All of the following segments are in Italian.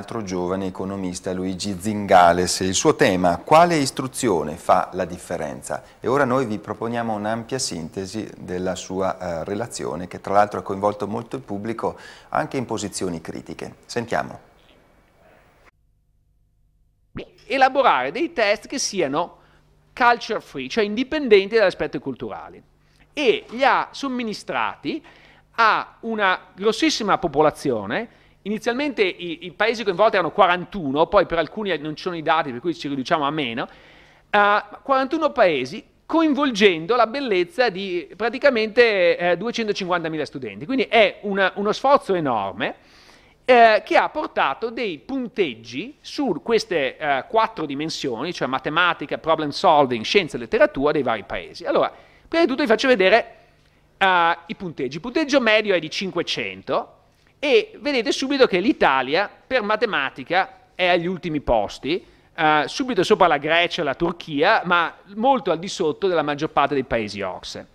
l'altro giovane economista Luigi Zingales. Il suo tema, quale istruzione fa la differenza? E ora noi vi proponiamo un'ampia sintesi della sua eh, relazione che tra l'altro ha coinvolto molto il pubblico anche in posizioni critiche. Sentiamo. Elaborare dei test che siano culture free, cioè indipendenti dagli aspetti culturali e li ha somministrati a una grossissima popolazione Inizialmente i, i, paesi coinvolti erano 41, poi per alcuni non ci sono i dati, per cui ci riduciamo a meno. Uh, eh, 41 paesi coinvolgendo la bellezza di praticamente eh, 250.000 studenti. Quindi è una, uno sforzo enorme eh, che ha portato dei punteggi su queste eh, quattro dimensioni, cioè matematica, problem solving, scienza e letteratura dei vari paesi. Allora, prima di tutto vi faccio vedere eh, i punteggi. Il punteggio medio è di 500, e vedete subito che l'Italia per matematica è agli ultimi posti, eh, subito sopra la Grecia e la Turchia, ma molto al di sotto della maggior parte dei paesi OXE.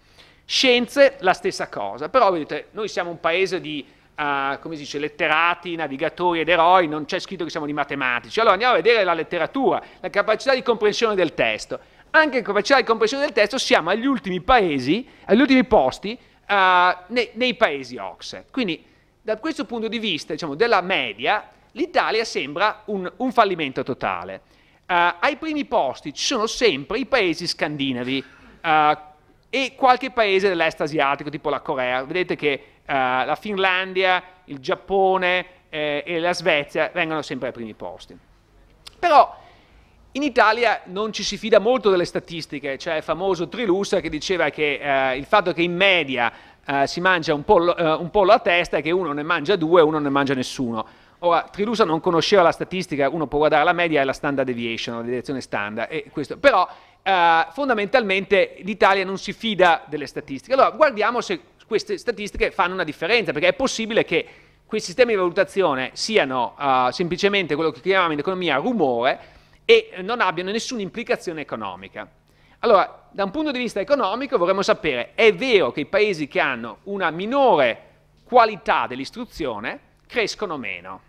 Scienze, la stessa cosa, però vedete, noi siamo un paese di, eh, come si dice, letterati, navigatori ed eroi, non c'è scritto che siamo di matematici. Allora andiamo a vedere la letteratura, la capacità di comprensione del testo. Anche in capacità di comprensione del testo siamo agli ultimi paesi, agli ultimi posti, eh, nei, nei paesi OXE. Quindi da questo punto di vista diciamo, della media, l'Italia sembra un, un fallimento totale. Uh, ai primi posti ci sono sempre i paesi scandinavi uh, e qualche paese dell'est asiatico, tipo la Corea. Vedete che uh, la Finlandia, il Giappone eh, e la Svezia vengono sempre ai primi posti. Però in Italia non ci si fida molto delle statistiche, c'è cioè il famoso Trilussa che diceva che il fatto che in media eh, si mangia un pollo, eh, un pollo a testa e che uno ne mangia due e uno ne mangia nessuno. Ora, Trilusa non conosceva la statistica, uno può guardare la media e la standard deviation, la deviazione standard, questo, però eh, fondamentalmente l'Italia non si fida delle statistiche. Allora, guardiamo se queste statistiche fanno una differenza, perché è possibile che questi sistemi di valutazione siano uh, semplicemente quello che chiamiamo in economia rumore e non abbiano nessuna implicazione economica. Allora, da un punto di vista economico vorremmo sapere, è vero che i paesi che hanno una minore qualità dell'istruzione crescono meno?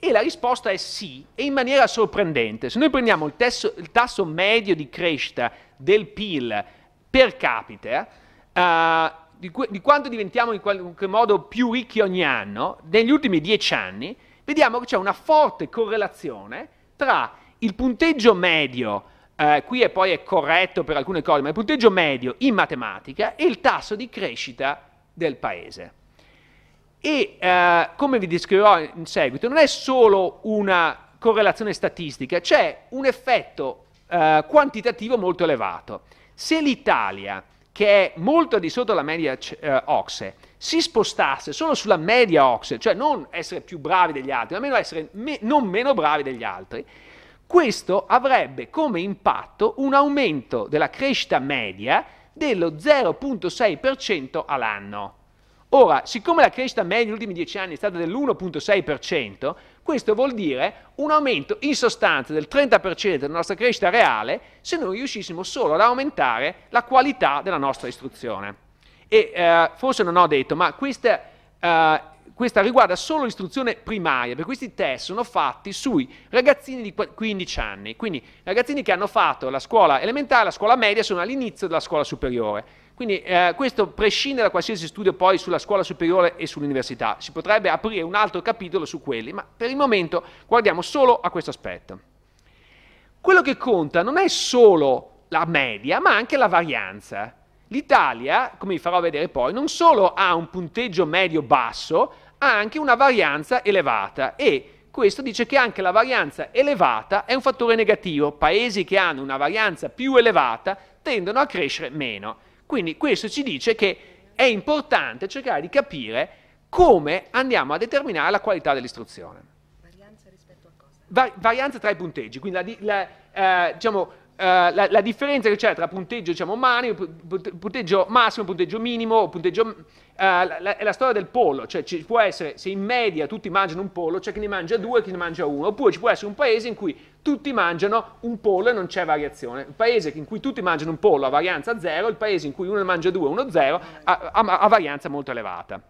E la risposta è sì, e in maniera sorprendente. Se noi prendiamo il, tesso, il tasso medio di crescita del PIL per capita, eh, eh, di, di, quanto diventiamo in qualche modo più ricchi ogni anno, negli ultimi dieci anni, vediamo che c'è una forte correlazione tra il punteggio medio eh, qui è poi è corretto per alcune cose, ma il punteggio medio in matematica è il tasso di crescita del paese. E eh, come vi descriverò in seguito, non è solo una correlazione statistica, c'è un effetto eh, quantitativo molto elevato. Se l'Italia, che è molto di sotto la media eh, OXE, si spostasse solo sulla media OXE, cioè non essere più bravi degli altri, ma meno essere me non meno bravi degli altri, questo avrebbe come impatto un aumento della crescita media dello 0,6% all'anno. Ora, siccome la crescita media negli ultimi dieci anni è stata dell'1,6%, questo vuol dire un aumento in sostanza del 30% della nostra crescita reale se noi riuscissimo solo ad aumentare la qualità della nostra istruzione. E eh, forse non ho detto, ma questa eh, questa riguarda solo l'istruzione primaria, perché questi test sono fatti sui ragazzini di 15 anni, quindi ragazzini che hanno fatto la scuola elementare, la scuola media, sono all'inizio della scuola superiore. Quindi eh, questo prescinde da qualsiasi studio poi sulla scuola superiore e sull'università, si potrebbe aprire un altro capitolo su quelli, ma per il momento guardiamo solo a questo aspetto. Quello che conta non è solo la media, ma anche la varianza. L'Italia, come vi farò vedere poi, non solo ha un punteggio medio-basso, ha anche una varianza elevata e questo dice che anche la varianza elevata è un fattore negativo. Paesi che hanno una varianza più elevata tendono a crescere meno. Quindi questo ci dice che è importante cercare di capire come andiamo a determinare la qualità dell'istruzione. Varianza rispetto a cosa? Va varianza tra i punteggi, quindi la, la, eh, diciamo, eh, la, la, differenza che c'è tra punteggio diciamo, umano, punteggio massimo, punteggio minimo, punteggio, uh, la, la, è la storia del pollo, cioè ci può essere, se in media tutti mangiano un pollo, c'è chi ne mangia due e chi ne mangia uno, oppure ci può essere un paese in cui tutti mangiano un pollo e non c'è variazione, il paese in cui tutti mangiano un pollo ha varianza zero, il paese in cui uno ne mangia due e uno zero ha, ha, ha varianza molto elevata.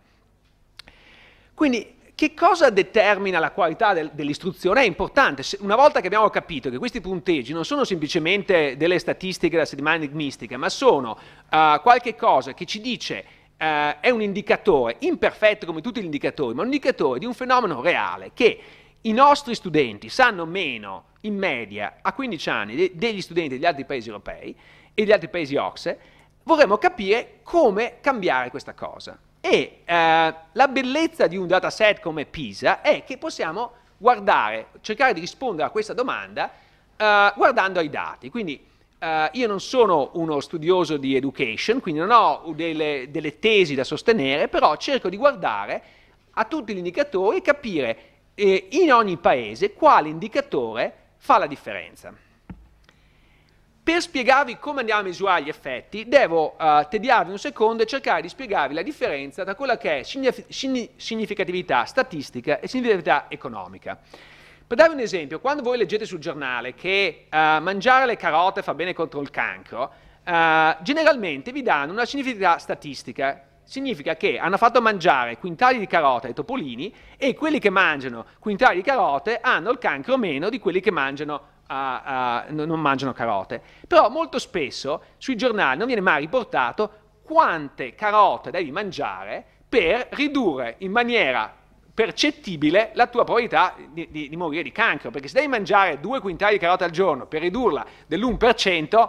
Quindi che cosa determina la qualità del, dell'istruzione? È importante. Se, una volta che abbiamo capito che questi punteggi non sono semplicemente delle statistiche della settimana enigmistica, ma sono uh, qualche cosa che ci dice Uh, è un indicatore, imperfetto come tutti gli indicatori, ma un indicatore di un fenomeno reale che i nostri studenti sanno meno in media a 15 anni de degli studenti degli altri paesi europei e degli altri paesi OXE, vorremmo capire come cambiare questa cosa. E eh, la bellezza di un dataset come PISA è che possiamo guardare, cercare di rispondere a questa domanda eh, guardando ai dati. Quindi eh, io non sono uno studioso di education, quindi non ho delle, delle tesi da sostenere, però cerco di guardare a tutti gli indicatori e capire eh, in ogni paese quale indicatore fa la differenza. Per spiegarvi come andiamo a misurare gli effetti, devo uh, tediarvi un secondo e cercare di spiegarvi la differenza tra quella che è significatività statistica e significatività economica. Per darvi un esempio, quando voi leggete sul giornale che uh, mangiare le carote fa bene contro il cancro, uh, generalmente vi danno una significatività statistica. Significa che hanno fatto mangiare quintali di carote ai topolini e quelli che mangiano quintali di carote hanno il cancro meno di quelli che mangiano a, a, non mangiano carote. Però molto spesso sui giornali non viene mai riportato quante carote devi mangiare per ridurre in maniera percettibile la tua probabilità di, di, di morire di cancro, perché se devi mangiare due quintali di carote al giorno per ridurla dell'1%,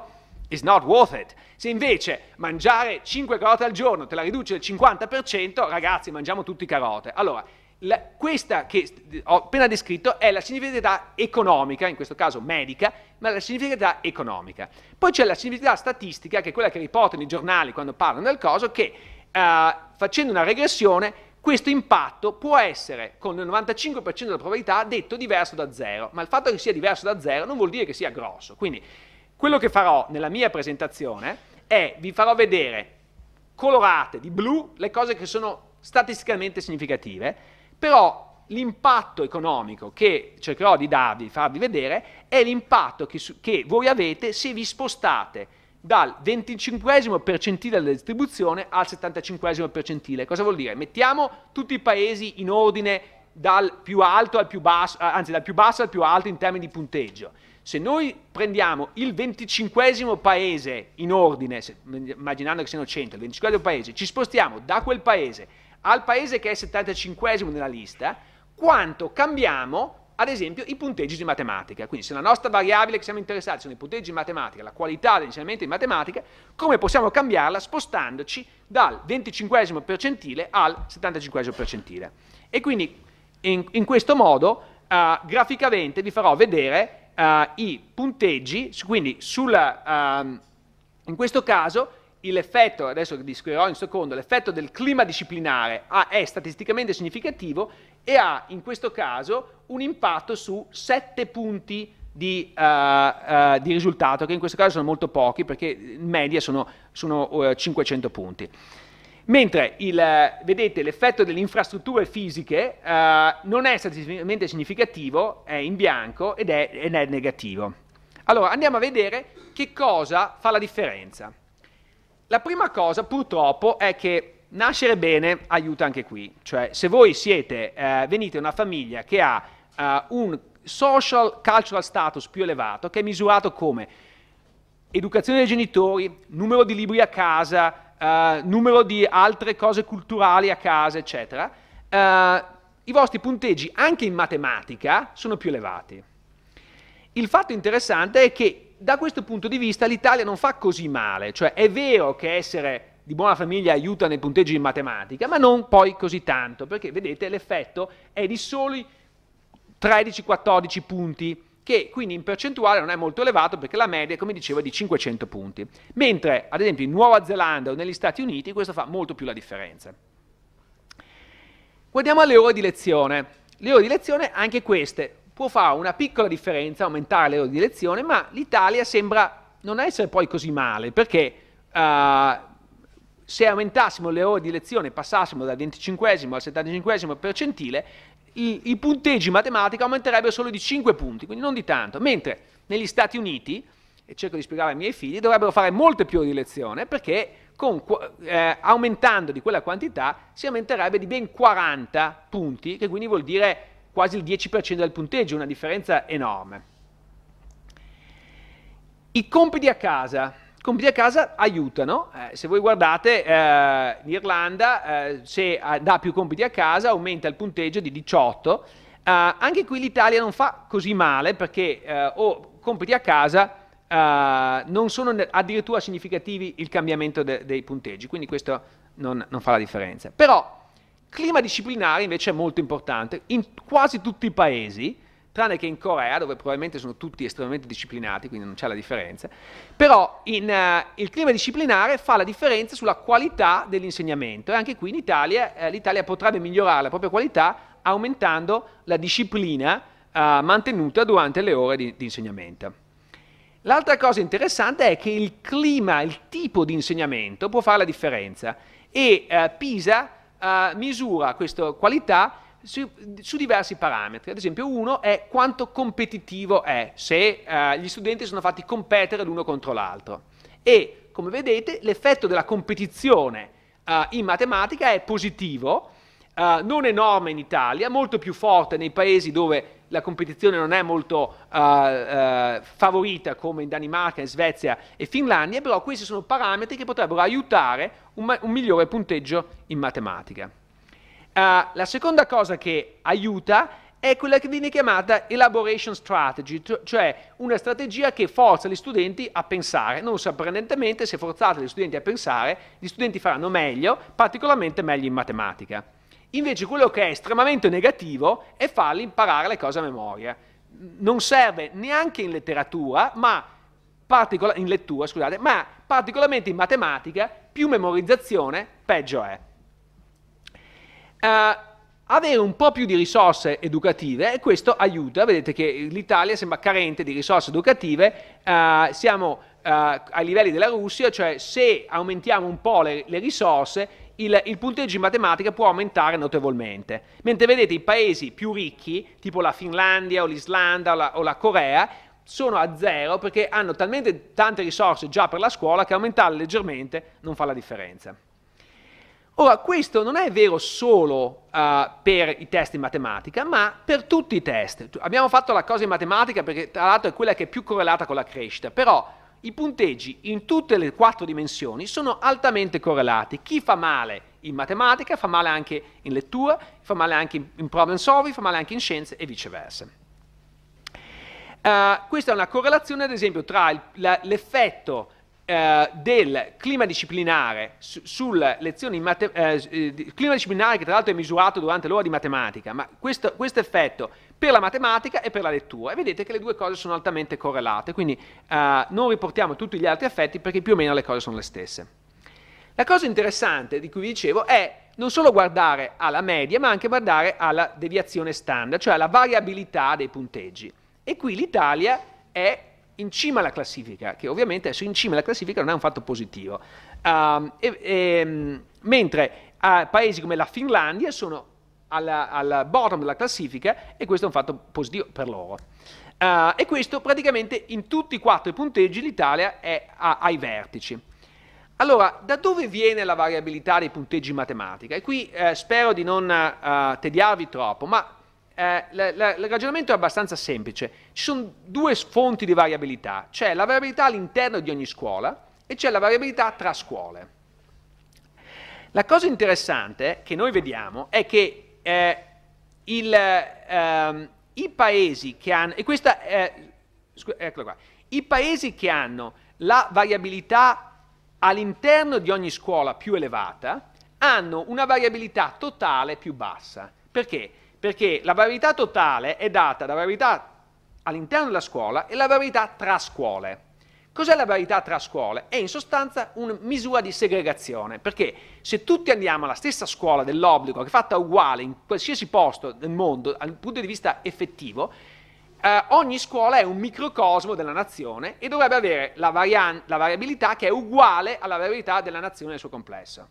it's not worth it. Se invece mangiare 5 carote al giorno te la riduce del 50%, ragazzi, mangiamo tutti carote. Allora, la, questa che ho appena descritto è la significatività economica, in questo caso medica, ma la significatività economica. Poi c'è la significatività statistica, che è quella che riportano i giornali quando parlano del coso, che eh, facendo una regressione questo impatto può essere con il 95% della probabilità detto diverso da zero, ma il fatto che sia diverso da zero non vuol dire che sia grosso. Quindi quello che farò nella mia presentazione è vi farò vedere colorate di blu le cose che sono statisticamente significative però l'impatto economico che cercherò di darvi, farvi vedere, è l'impatto che, che, voi avete se vi spostate dal 25 percentile della distribuzione al 75 percentile. Cosa vuol dire? Mettiamo tutti i paesi in ordine dal più alto al più basso, anzi dal più basso al più alto in termini di punteggio. Se noi prendiamo il 25 paese in ordine, se, immaginando che siano 100, il 25 paese, ci spostiamo da quel paese al paese che è 75 nella lista quanto cambiamo ad esempio i punteggi di matematica. Quindi se la nostra variabile che siamo interessati sono i punteggi di matematica, la qualità dell'insegnamento di matematica, come possiamo cambiarla spostandoci dal 25 percentile al 75 percentile. E quindi in, in questo modo uh, graficamente vi farò vedere uh, i punteggi, quindi sulla, uh, ehm, in questo caso l'effetto, adesso discuterò in secondo, l'effetto del clima disciplinare ha, ah, è statisticamente significativo e ha in questo caso un impatto su 7 punti di, uh, uh, di risultato, che in questo caso sono molto pochi perché in media sono, sono uh, eh, 500 punti. Mentre il, vedete l'effetto delle infrastrutture fisiche non è statisticamente significativo, è in bianco ed è, ed è negativo. Allora andiamo a vedere che cosa fa la differenza. La prima cosa purtroppo è che nascere bene aiuta anche qui, cioè se voi siete, eh, venite da una famiglia che ha eh, un social cultural status più elevato, che è misurato come educazione dei genitori, numero di libri a casa, eh, numero di altre cose culturali a casa, eccetera, eh, i vostri punteggi anche in matematica sono più elevati. Il fatto interessante è che da questo punto di vista l'Italia non fa così male, cioè è vero che essere di buona famiglia aiuta nei punteggi in matematica, ma non poi così tanto, perché vedete l'effetto è di soli 13-14 punti, che quindi in percentuale non è molto elevato perché la media, come dicevo, è di 500 punti, mentre ad esempio in Nuova Zelanda o negli Stati Uniti questo fa molto più la differenza. Guardiamo alle ore di lezione. Le ore di lezione, anche queste, può fare una piccola differenza, aumentare l'euro di lezione, ma l'Italia sembra non essere poi così male, perché uh, se aumentassimo l'euro ore di elezione, passassimo dal 25 al 75 percentile, i, i punteggi matematica aumenterebbero solo di 5 punti, quindi non di tanto, mentre negli Stati Uniti, e cerco di spiegare ai miei figli, dovrebbero fare molte più ore di lezione perché con, eh, aumentando di quella quantità si aumenterebbe di ben 40 punti, che quindi vuol dire quasi il 10% del punteggio, una differenza enorme. I compiti a casa. I compiti a casa aiutano, eh, se voi guardate eh, in Irlanda eh, se eh, dà più compiti a casa aumenta il punteggio di 18, eh, anche qui l'Italia non fa così male perché eh, o compiti a casa non sono addirittura significativi il cambiamento de dei punteggi, quindi questo non, non fa la differenza. Però Clima disciplinare invece è molto importante in quasi tutti i paesi, tranne che in Corea, dove probabilmente sono tutti estremamente disciplinati, quindi non c'è la differenza, però in, uh, il clima disciplinare fa la differenza sulla qualità dell'insegnamento e anche qui in Italia eh, l'Italia potrebbe migliorare la propria qualità aumentando la disciplina uh, mantenuta durante le ore di, di insegnamento. L'altra cosa interessante è che il clima, il tipo di insegnamento può fare la differenza e uh, Pisa uh, misura questa qualità su, su, diversi parametri. Ad esempio, uno è quanto competitivo è, se uh, gli studenti sono fatti competere l'uno contro l'altro. E come vedete, l'effetto della competizione uh, in matematica è positivo, non enorme in Italia, molto più forte nei paesi dove la competizione non è molto uh, uh, favorita come in Danimarca, in Svezia e Finlandia, però questi sono parametri che potrebbero aiutare un, un migliore punteggio in matematica. Uh, la seconda cosa che aiuta è quella che viene chiamata elaboration strategy, cioè, cioè una strategia che forza gli studenti a pensare. Non sorprendentemente, se forzate gli studenti a pensare, gli studenti faranno meglio, particolarmente meglio in matematica. Invece quello che è estremamente negativo è farli imparare le cose a memoria. Non serve neanche in letteratura, ma in lettura, scusate, ma particolarmente in matematica, più memorizzazione, peggio è. Uh, avere un po' più di risorse educative e questo aiuta, vedete che l'Italia sembra carente di risorse educative, uh, siamo uh, ai livelli della Russia, cioè se aumentiamo un po' le, le risorse il, il, punteggio in matematica può aumentare notevolmente. Mentre vedete i paesi più ricchi, tipo la Finlandia o l'Islanda o la, o la Corea, sono a zero perché hanno talmente tante risorse già per la scuola che aumentare leggermente non fa la differenza. Ora, questo non è vero solo uh, per i test in matematica, ma per tutti i test. Abbiamo fatto la cosa in matematica perché tra l'altro è quella che è più correlata con la crescita, però i punteggi in tutte le quattro dimensioni sono altamente correlati. Chi fa male in matematica fa male anche in lettura, fa male anche in problem solving, fa male anche in scienze e viceversa. Uh, questa è una correlazione, ad esempio, tra l'effetto uh, del clima disciplinare su, sulle lezioni in matematica, uh, eh, clima disciplinare che tra l'altro è misurato durante l'ora di matematica, ma questo, questo effetto per la matematica e per la lettura e vedete che le due cose sono altamente correlate, quindi eh, non riportiamo tutti gli altri effetti perché più o meno le cose sono le stesse. La cosa interessante di cui vi dicevo è non solo guardare alla media ma anche guardare alla deviazione standard, cioè alla variabilità dei punteggi e qui l'Italia è in cima alla classifica, che ovviamente adesso in cima alla classifica non è un fatto positivo, uh, e, e, ehm, mentre uh, paesi come la Finlandia sono alla, bottom della classifica e questo è un fatto positivo per loro. Uh, e questo praticamente in tutti e quattro i punteggi l'Italia è a, ai vertici. Allora, da dove viene la variabilità dei punteggi in matematica? E qui eh, spero di non uh, tediarvi troppo, ma eh, il ragionamento è abbastanza semplice. Ci sono due fonti di variabilità, c'è la variabilità all'interno di ogni scuola e c'è la variabilità tra scuole. La cosa interessante che noi vediamo è che eh, il, ehm, i paesi che hanno, e questa, eh, eccola qua, i paesi che hanno la variabilità all'interno di ogni scuola più elevata hanno una variabilità totale più bassa. Perché? Perché la variabilità totale è data dalla variabilità all'interno della scuola e la variabilità tra scuole. Cos'è la parità tra scuole? È in sostanza una misura di segregazione, perché se tutti andiamo alla stessa scuola dell'obbligo, che è fatta uguale in qualsiasi posto del mondo dal punto di vista effettivo, eh, ogni scuola è un microcosmo della nazione e dovrebbe avere la, la variabilità che è uguale alla variabilità della nazione nel suo complesso.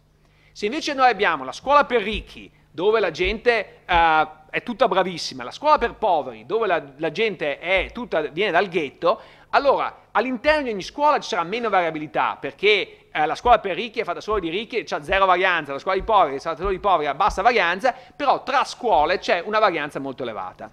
Se invece noi abbiamo la scuola per ricchi, dove la gente uh, è tutta bravissima, la scuola per poveri, dove la, la gente tutta, viene dal ghetto, allora, all'interno di ogni scuola ci sarà meno variabilità, perché eh, la scuola per ricchi è fatta solo di ricchi e c'è zero varianza, la scuola di poveri è fatta solo di poveri ha bassa varianza, però tra scuole c'è una varianza molto elevata.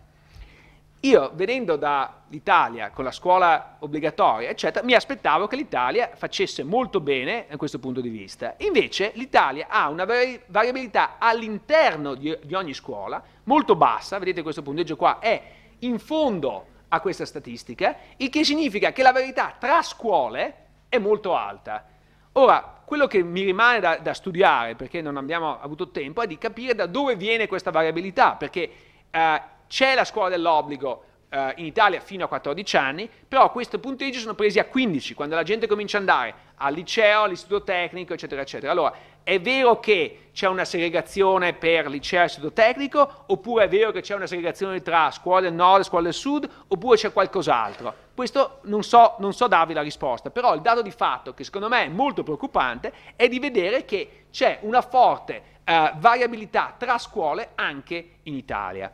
Io, venendo dall'Italia con la scuola obbligatoria, eccetera, mi aspettavo che l'Italia facesse molto bene da questo punto di vista. Invece l'Italia ha una vari variabilità all'interno di, di ogni scuola molto bassa, vedete questo punteggio qua, è in fondo a questa statistica, il che significa che la verità tra scuole è molto alta. Ora, quello che mi rimane da, da studiare, perché non abbiamo avuto tempo, è di capire da dove viene questa variabilità, perché eh, c'è la scuola dell'obbligo eh, in Italia fino a 14 anni, però questi punteggi sono presi a 15, quando la gente comincia ad andare al liceo, all'istituto tecnico, eccetera, eccetera. Allora, è vero che c'è una segregazione per liceo e tecnico, oppure è vero che c'è una segregazione tra scuole del nord e scuole del sud, oppure c'è qualcos'altro? Questo non so, non so darvi la risposta, però il dato di fatto che secondo me è molto preoccupante è di vedere che c'è una forte eh, variabilità tra scuole anche in Italia.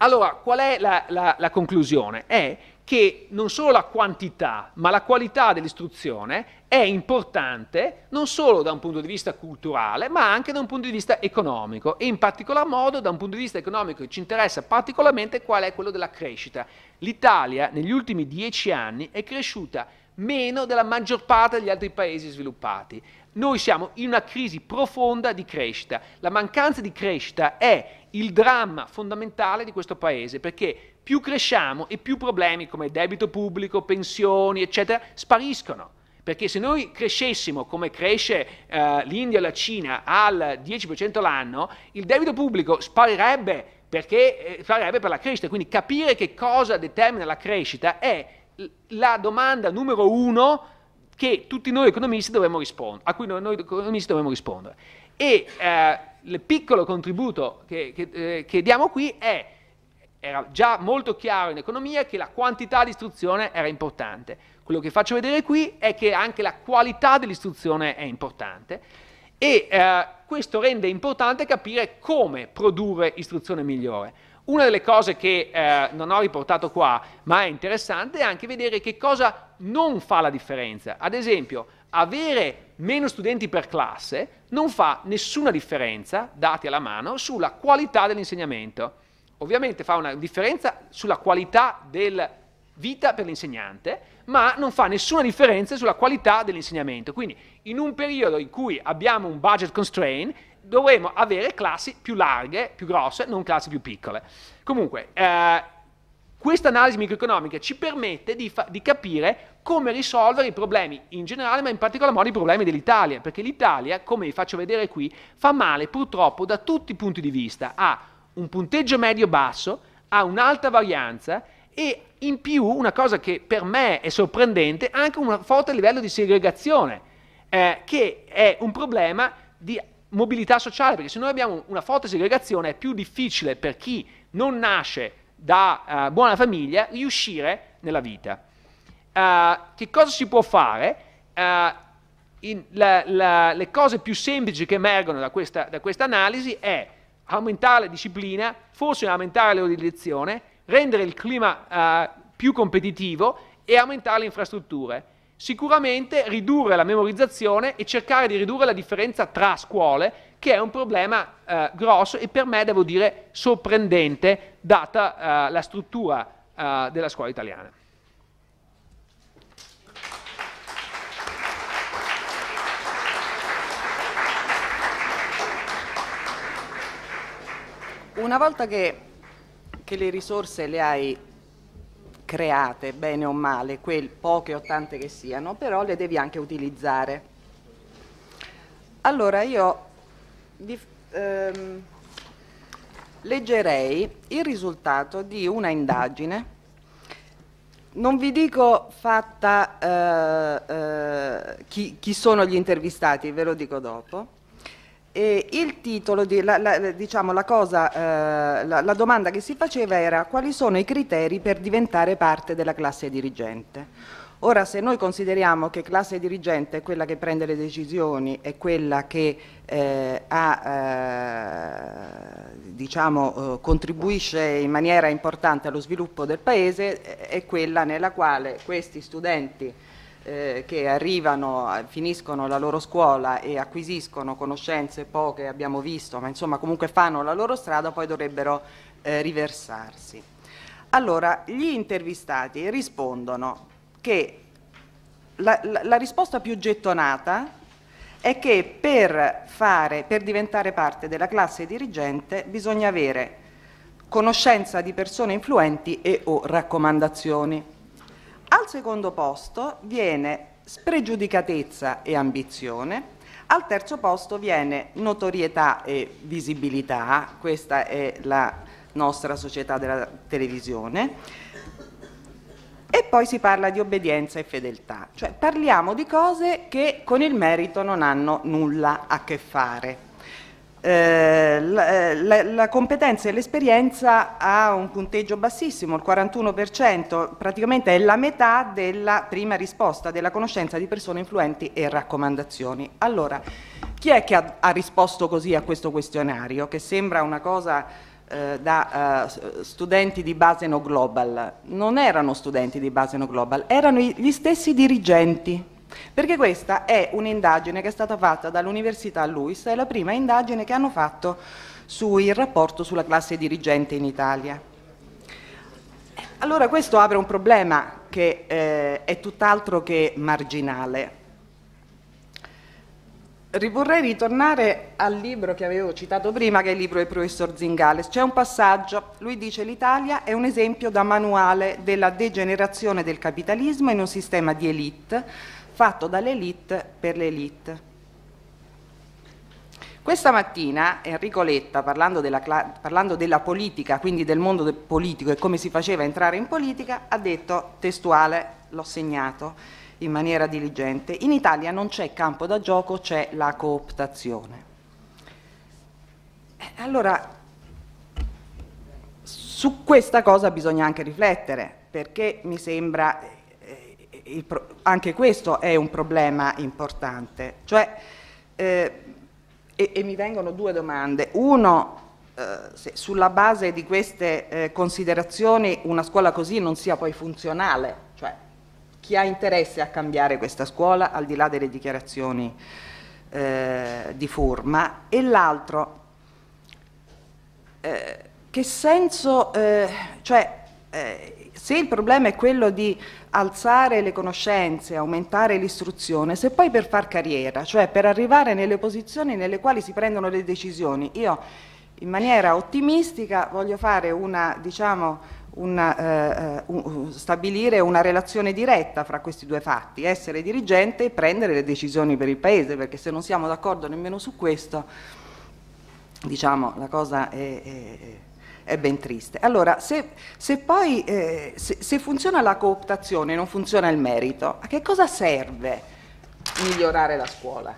Allora, qual è la, la, la conclusione? È che non solo la quantità, ma la qualità dell'istruzione è importante non solo da un punto di vista culturale, ma anche da un punto di vista economico e in particolar modo da un punto di vista economico che ci interessa particolarmente qual è quello della crescita. L'Italia negli ultimi dieci anni è cresciuta meno della maggior parte degli altri paesi sviluppati. Noi siamo in una crisi profonda di crescita. La mancanza di crescita è il dramma fondamentale di questo paese perché più cresciamo e più problemi come debito pubblico, pensioni, eccetera, spariscono perché se noi crescessimo come cresce eh, l'India e la Cina al 10% l'anno, il debito pubblico sparirebbe, perché, eh, sparirebbe per la crescita, quindi capire che cosa determina la crescita è la domanda numero uno che tutti noi economisti dovremmo rispondere, a cui noi, noi economisti dovremmo rispondere. E eh, il piccolo contributo che, che, eh, che diamo qui è era già molto chiaro in economia che la quantità di istruzione era importante. Quello che faccio vedere qui è che anche la qualità dell'istruzione è importante e eh, questo rende importante capire come produrre istruzione migliore. Una delle cose che eh, non ho riportato qua, ma è interessante, è anche vedere che cosa non fa la differenza. Ad esempio, avere meno studenti per classe non fa nessuna differenza, dati alla mano, sulla qualità dell'insegnamento. Ovviamente fa una differenza sulla qualità della vita per l'insegnante, ma non fa nessuna differenza sulla qualità dell'insegnamento. Quindi in un periodo in cui abbiamo un budget constraint, dovremo avere classi più larghe, più grosse, non classi più piccole. Comunque, eh, questa analisi microeconomica ci permette di, di, capire come risolvere i problemi in generale, ma in particolar modo i problemi dell'Italia, perché l'Italia, come vi faccio vedere qui, fa male purtroppo da tutti i punti di vista. Ha un punteggio medio-basso, ha un'alta varianza e in più una cosa che per me è sorprendente, anche un forte livello di segregazione, eh, che è un problema di mobilità sociale, perché se noi abbiamo una forte segregazione è più difficile per chi non nasce da uh, buona famiglia riuscire nella vita. Uh, che cosa si può fare? Uh, in, la, la, le cose più semplici che emergono da questa, da questa analisi è aumentare la disciplina, forse aumentare l'audizione, rendere il clima eh, più competitivo e aumentare le infrastrutture. Sicuramente ridurre la memorizzazione e cercare di ridurre la differenza tra scuole, che è un problema eh, grosso e per me, devo dire, sorprendente, data eh, la struttura eh, della scuola italiana. Una volta che che le risorse le hai create, bene o male, quel poche o tante che siano, però le devi anche utilizzare. Allora io ehm, leggerei il risultato di una indagine, non vi dico fatta eh, eh, chi, chi sono gli intervistati, ve lo dico dopo, e il titolo, di, la, la, diciamo, la, cosa, eh, la, la domanda che si faceva era quali sono i criteri per diventare parte della classe dirigente. Ora, se noi consideriamo che classe dirigente è quella che prende le decisioni, è quella che eh, ha, eh, diciamo, eh, contribuisce in maniera importante allo sviluppo del Paese, è quella nella quale questi studenti eh, che arrivano, finiscono la loro scuola e acquisiscono conoscenze poche abbiamo visto, ma insomma comunque fanno la loro strada, poi dovrebbero eh, riversarsi. Allora, gli intervistati rispondono che la, la, la risposta più gettonata è che per, fare, per diventare parte della classe dirigente bisogna avere conoscenza di persone influenti e o raccomandazioni. Al secondo posto viene spregiudicatezza e ambizione, al terzo posto viene notorietà e visibilità, questa è la nostra società della televisione, e poi si parla di obbedienza e fedeltà, cioè parliamo di cose che con il merito non hanno nulla a che fare. Eh, la, eh, la, la, competenza e l'esperienza ha un punteggio bassissimo, il 41%, praticamente è la metà della prima risposta, della conoscenza di persone influenti e raccomandazioni. Allora, chi è che ha, ha risposto così a questo questionario, che sembra una cosa eh, da eh, studenti di base no Global? Non erano studenti di base no Global, erano gli stessi dirigenti perché questa è un'indagine che è stata fatta dall'Università Luis, è la prima indagine che hanno fatto sul rapporto sulla classe dirigente in Italia. Allora questo apre un problema che eh, è tutt'altro che marginale. Vorrei ritornare al libro che avevo citato prima, che è il libro del professor Zingales. C'è un passaggio, lui dice l'Italia è un esempio da manuale della degenerazione del capitalismo in un sistema di elite fatto dall'elite per l'elite. Questa mattina Enrico Letta, parlando della, parlando della, politica, quindi del mondo politico e come si faceva entrare in politica, ha detto testuale, l'ho segnato in maniera diligente, in Italia non c'è campo da gioco, c'è la cooptazione. Eh, allora, su questa cosa bisogna anche riflettere, perché mi sembra anche questo è un problema importante. Cioè, eh, e, e, mi vengono due domande. Uno, eh, se sulla base di queste eh, considerazioni una scuola così non sia poi funzionale, cioè chi ha interesse a cambiare questa scuola al di là delle dichiarazioni eh, di forma? E l'altro, eh, che senso, eh, cioè eh, se il problema è quello di alzare le conoscenze, aumentare l'istruzione, se poi per far carriera, cioè per arrivare nelle posizioni nelle quali si prendono le decisioni, io in maniera ottimistica voglio fare una, diciamo, una, eh, eh un, stabilire una relazione diretta fra questi due fatti, essere dirigente e prendere le decisioni per il Paese, perché se non siamo d'accordo nemmeno su questo, diciamo, la cosa è, è è ben triste. Allora, se, se poi eh, se, se funziona la cooptazione, e non funziona il merito, a che cosa serve migliorare la scuola?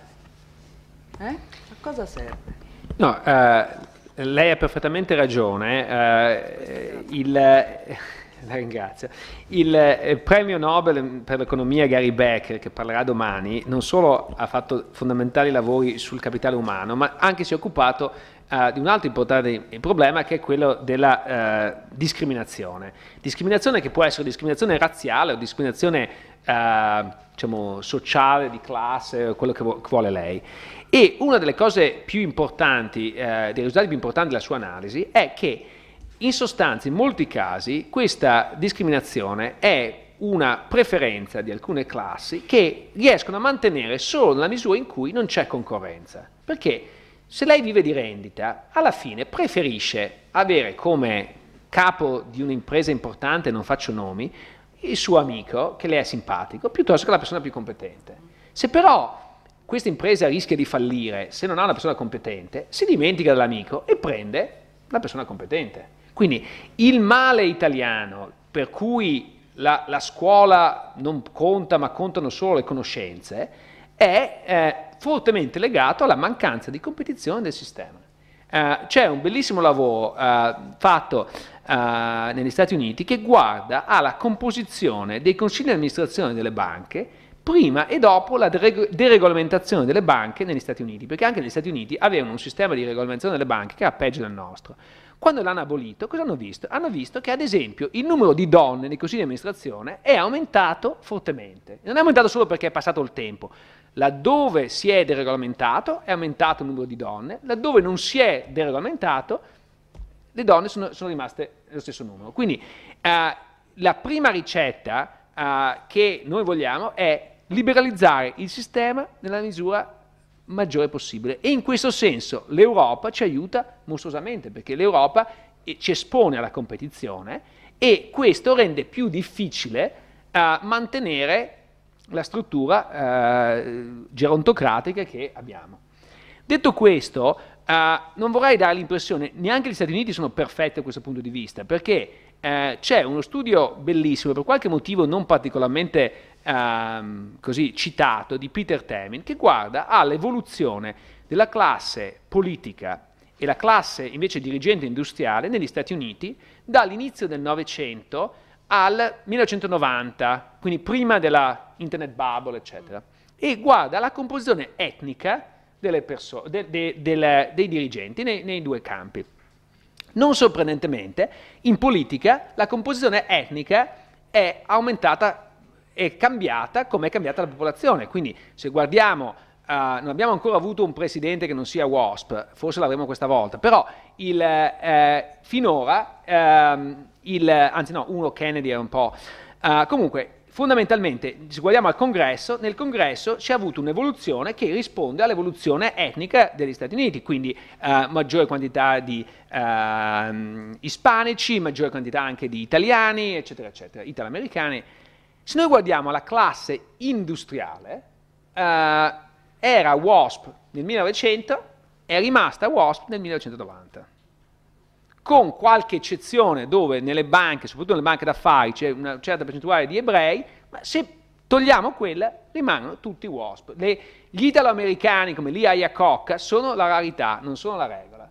Eh? A cosa serve? No, uh, lei ha perfettamente ragione. Uh, il, la ringrazio. Il eh, premio Nobel per l'economia Gary Becker, che parlerà domani, non solo ha fatto fondamentali lavori sul capitale umano, ma anche si è occupato uh, di un altro importante problema che è quello della uh, discriminazione. Discriminazione che può essere discriminazione razziale o discriminazione uh, diciamo, sociale, di classe, quello che, vu che, vuole lei. E una delle cose più importanti, dei risultati più importanti della sua analisi è che in sostanza in molti casi questa discriminazione è una preferenza di alcune classi che riescono a mantenere solo nella misura in cui non c'è concorrenza. Perché se lei vive di rendita, alla fine preferisce avere come capo di un'impresa importante, non faccio nomi, il suo amico che le è simpatico, piuttosto che la persona più competente. Se però questa impresa rischia di fallire se non ha una persona competente, si dimentica dell'amico e prende la persona competente. Quindi il male italiano per cui la, la scuola non conta ma contano solo le conoscenze è... Eh, fortemente legato alla mancanza di competizione del sistema. Uh, c'è un bellissimo lavoro uh, fatto uh, negli Stati Uniti che guarda alla composizione dei consigli di amministrazione delle banche prima e dopo la deregolamentazione delle banche negli Stati Uniti, perché anche negli Stati Uniti avevano un sistema di regolamentazione delle banche che era peggio del nostro. Quando l'hanno abolito, cosa hanno visto? Hanno visto che, ad esempio, il numero di donne nei consigli di amministrazione è aumentato fortemente. Non è aumentato solo perché è passato il tempo, Laddove si è deregolamentato è aumentato il numero di donne, laddove non si è deregolamentato le donne sono, sono rimaste lo stesso numero. Quindi eh, la prima ricetta eh, che noi vogliamo è liberalizzare il sistema nella misura maggiore possibile e in questo senso l'Europa ci aiuta mostruosamente perché l'Europa eh, ci espone alla competizione e questo rende più difficile eh, mantenere la struttura eh, gerontocratica che abbiamo. Detto questo, eh, non vorrei dare l'impressione, neanche gli Stati Uniti sono perfetti da questo punto di vista, perché eh, c'è uno studio bellissimo, per qualche motivo non particolarmente ehm, così citato, di Peter Temin, che guarda all'evoluzione della classe politica e la classe invece dirigente industriale negli Stati Uniti dall'inizio del Novecento al 1990, quindi prima della internet bubble, eccetera, e guarda la composizione etnica perso- de- de- de- dei dirigenti nei, nei due campi. Non sorprendentemente, in politica la composizione etnica è aumentata, è cambiata come è cambiata la popolazione. Quindi se guardiamo uh, non abbiamo ancora avuto un presidente che non sia WASP, forse l'avremo questa volta, però il, eh, finora, ehm, il, anzi no, uno Kennedy era un po', uh, comunque fondamentalmente, se guardiamo al congresso, nel congresso c'è avuto un'evoluzione che risponde all'evoluzione etnica degli Stati Uniti, quindi eh, maggiore quantità di eh, ispanici, maggiore quantità anche di italiani, eccetera, eccetera, italoamericani. Se noi guardiamo alla classe industriale, eh, era WASP nel 1900 è rimasta WASP nel 1990 con qualche eccezione dove nelle banche, soprattutto nelle banche d'affari, c'è una certa percentuale di ebrei, ma se togliamo quella rimangono tutti WASP. Le, gli italo-americani come l'IA Iacocca sono la rarità, non sono la regola.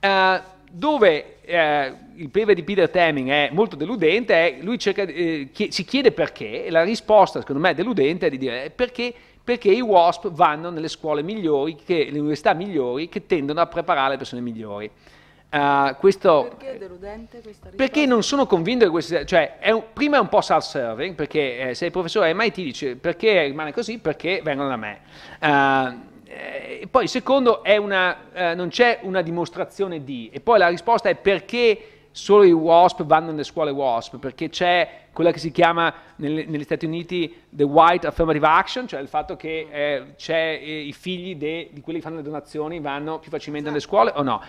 Uh, dove eh, il PV di Peter Temming è molto deludente, è, lui cerca, eh, chi, si chiede perché, e la risposta secondo me deludente è di dire perché perché i WASP vanno nelle scuole migliori, che, le università migliori, che tendono a preparare le persone migliori. Uh, questo, perché è deludente questa risposta? Perché non sono convinto che questa... cioè, è un, prima è un po' self-serving, perché eh, se il professore mai ti dice perché rimane così, perché vengono da me. Uh, eh, poi secondo una, eh, non c'è una dimostrazione di, e poi la risposta è perché solo i WASP vanno nelle scuole WASP, perché c'è quella che si chiama nel, negli Stati Uniti the white affirmative action, cioè il fatto che eh, eh, i figli de, di quelli che fanno le donazioni vanno più facilmente nelle scuole o no.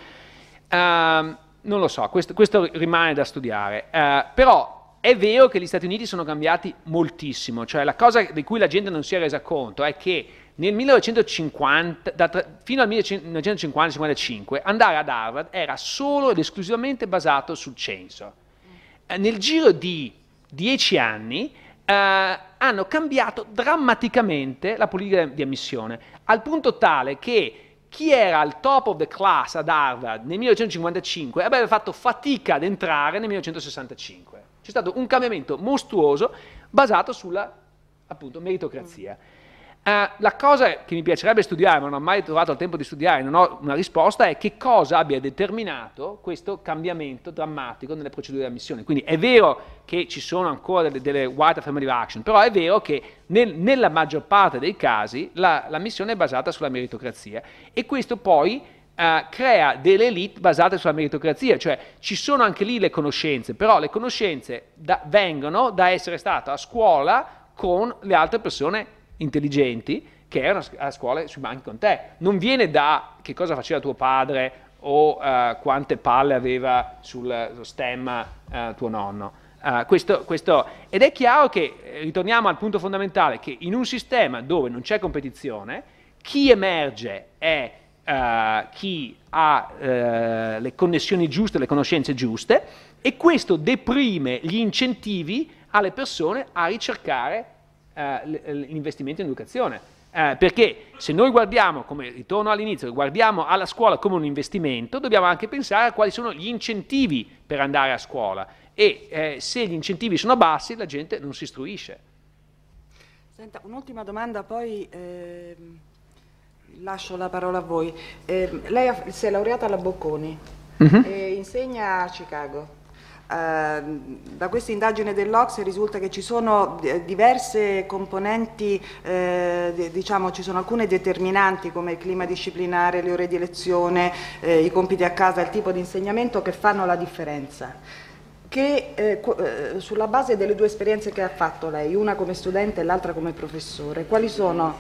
Um, non lo so, questo, questo, rimane da studiare, uh, però è vero che gli Stati Uniti sono cambiati moltissimo, cioè la cosa di cui la gente non si è resa conto è che nel 1950, fino al 1950-55 andare ad Harvard era solo ed esclusivamente basato sul censo. Eh, nel giro di dieci anni eh, hanno cambiato drammaticamente la politica di ammissione, al punto tale che chi era al top of the class ad Harvard nel 1955 avrebbe fatto fatica ad entrare nel 1965. C'è stato un cambiamento mostruoso basato sulla appunto meritocrazia. Uh, la cosa che mi piacerebbe studiare, ma non ho mai trovato il tempo di studiare, non ho una risposta, è che cosa abbia determinato questo cambiamento drammatico nelle procedure di ammissione. Quindi è vero che ci sono ancora delle, delle white affirmative action, però è vero che nel, nella maggior parte dei casi la, la è basata sulla meritocrazia e questo poi uh, crea delle elite basate sulla meritocrazia, cioè ci sono anche lì le conoscenze, però le conoscenze da, vengono da essere stato a scuola con le altre persone intelligenti che erano a scuola sui banchi con te. Non viene da che cosa faceva tuo padre o uh, quante palle aveva sul stemma uh, tuo nonno. Uh, questo, questo, ed è chiaro che, ritorniamo al punto fondamentale, che in un sistema dove non c'è competizione, chi emerge è Uh, chi ha uh, le connessioni giuste, le conoscenze giuste e questo deprime gli incentivi alle persone a ricercare eh, l'investimento in educazione. Eh, perché se noi guardiamo, come ritorno all'inizio, guardiamo alla scuola come un investimento, dobbiamo anche pensare a quali sono gli incentivi per andare a scuola e eh, se gli incentivi sono bassi la gente non si istruisce. Senta, un'ultima domanda poi eh, lascio la parola a voi. Ehm, lei si è laureata alla Bocconi mm -hmm. e insegna a Chicago. Ehm, da questa indagine dell'Ox risulta che ci sono eh, diverse componenti, eh, diciamo ci sono alcune determinanti come il clima disciplinare, le ore di lezione, eh, i compiti a casa, il tipo di insegnamento che fanno la differenza che eh, eh sulla base delle due esperienze che ha fatto lei, una come studente e l'altra come professore, quali sono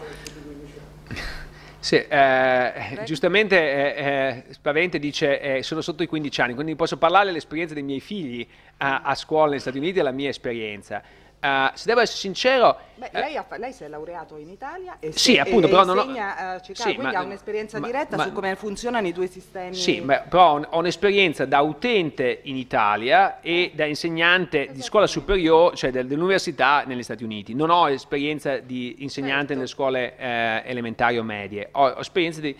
sì, eh, giustamente eh, eh Spavente dice eh, sono sotto i 15 anni, quindi posso parlare dell'esperienza dei miei figli a, a scuola negli Stati Uniti e la mia esperienza. Uh, se devo essere sincero... Beh, lei, eh, ha, lei, si è laureato in Italia e, sì, se, appunto, e, eh, però e non insegna ho, a Chicago, sì, quindi ma, ha un'esperienza diretta ma, su come funzionano i due sistemi. Sì, ma, però ho un'esperienza da utente in Italia e da insegnante di esatto. scuola superiore, cioè dell'università negli Stati Uniti. Non ho esperienza di insegnante certo. nelle scuole eh, elementari o medie, ho, ho esperienza di,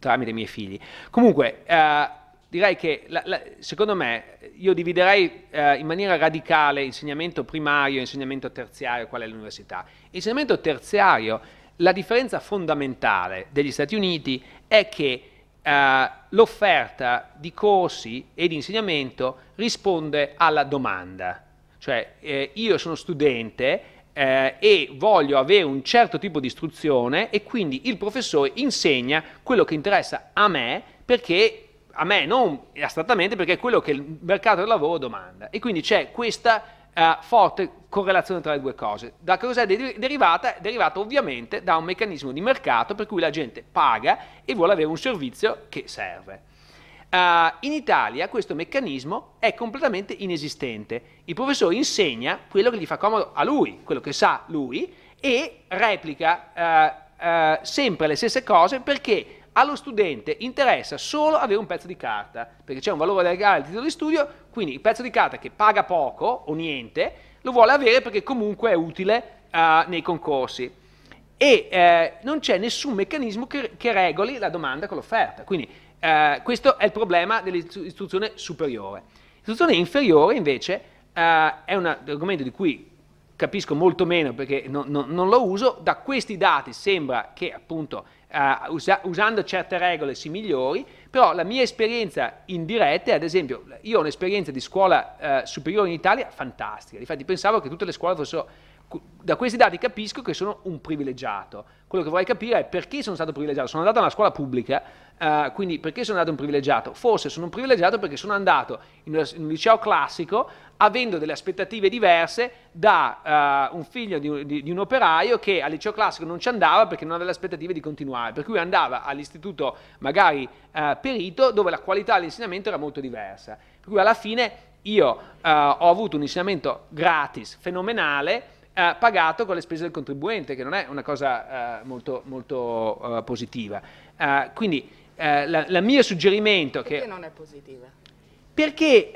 tramite i miei figli. Comunque... Uh, direi che la, la, secondo me io dividerei eh, in maniera radicale insegnamento primario e insegnamento terziario, qual è l'università. Insegnamento terziario, la differenza fondamentale degli Stati Uniti è che eh, l'offerta di corsi e di insegnamento risponde alla domanda. Cioè eh, io sono studente eh, e voglio avere un certo tipo di istruzione e quindi il professore insegna quello che interessa a me perché a me non astrattamente perché è quello che il mercato del lavoro domanda e quindi c'è questa uh, forte correlazione tra le due cose. Da cosa è derivata? derivata ovviamente da un meccanismo di mercato per cui la gente paga e vuole avere un servizio che serve. Uh, in Italia questo meccanismo è completamente inesistente. Il professore insegna quello che gli fa comodo a lui, quello che sa lui, e replica uh, sempre le stesse cose perché allo studente interessa solo avere un pezzo di carta, perché c'è un valore legale al titolo di studio, quindi il pezzo di carta che paga poco o niente, lo vuole avere perché comunque è utile uh, nei concorsi. E eh, non c'è nessun meccanismo che, che, regoli la domanda con l'offerta. Quindi eh, questo è il problema dell'istruzione superiore. L'istruzione inferiore invece eh, è un argomento di cui capisco molto meno perché no, no, non lo uso, da questi dati sembra che appunto uh, usa usando certe regole si migliori, però la mia esperienza in diretta, ad esempio, io ho un'esperienza di scuola uh, superiore in Italia fantastica, infatti pensavo che tutte le scuole fossero, da questi dati capisco che sono un privilegiato, quello che vorrei capire è perché sono stato privilegiato, sono andato a una scuola pubblica, uh, quindi perché sono andato un privilegiato? Forse sono un privilegiato perché sono andato in un liceo classico avendo delle aspettative diverse da uh, un figlio di, di, di, un operaio che al liceo classico non ci andava perché non aveva le aspettative di continuare, per cui andava all'istituto magari uh, perito dove la qualità dell'insegnamento era molto diversa. Per cui alla fine io uh, ho avuto un insegnamento gratis, fenomenale, pagato con le spese del contribuente, che non è una cosa molto, molto positiva. quindi il mio suggerimento... Perché che, non è positiva? Perché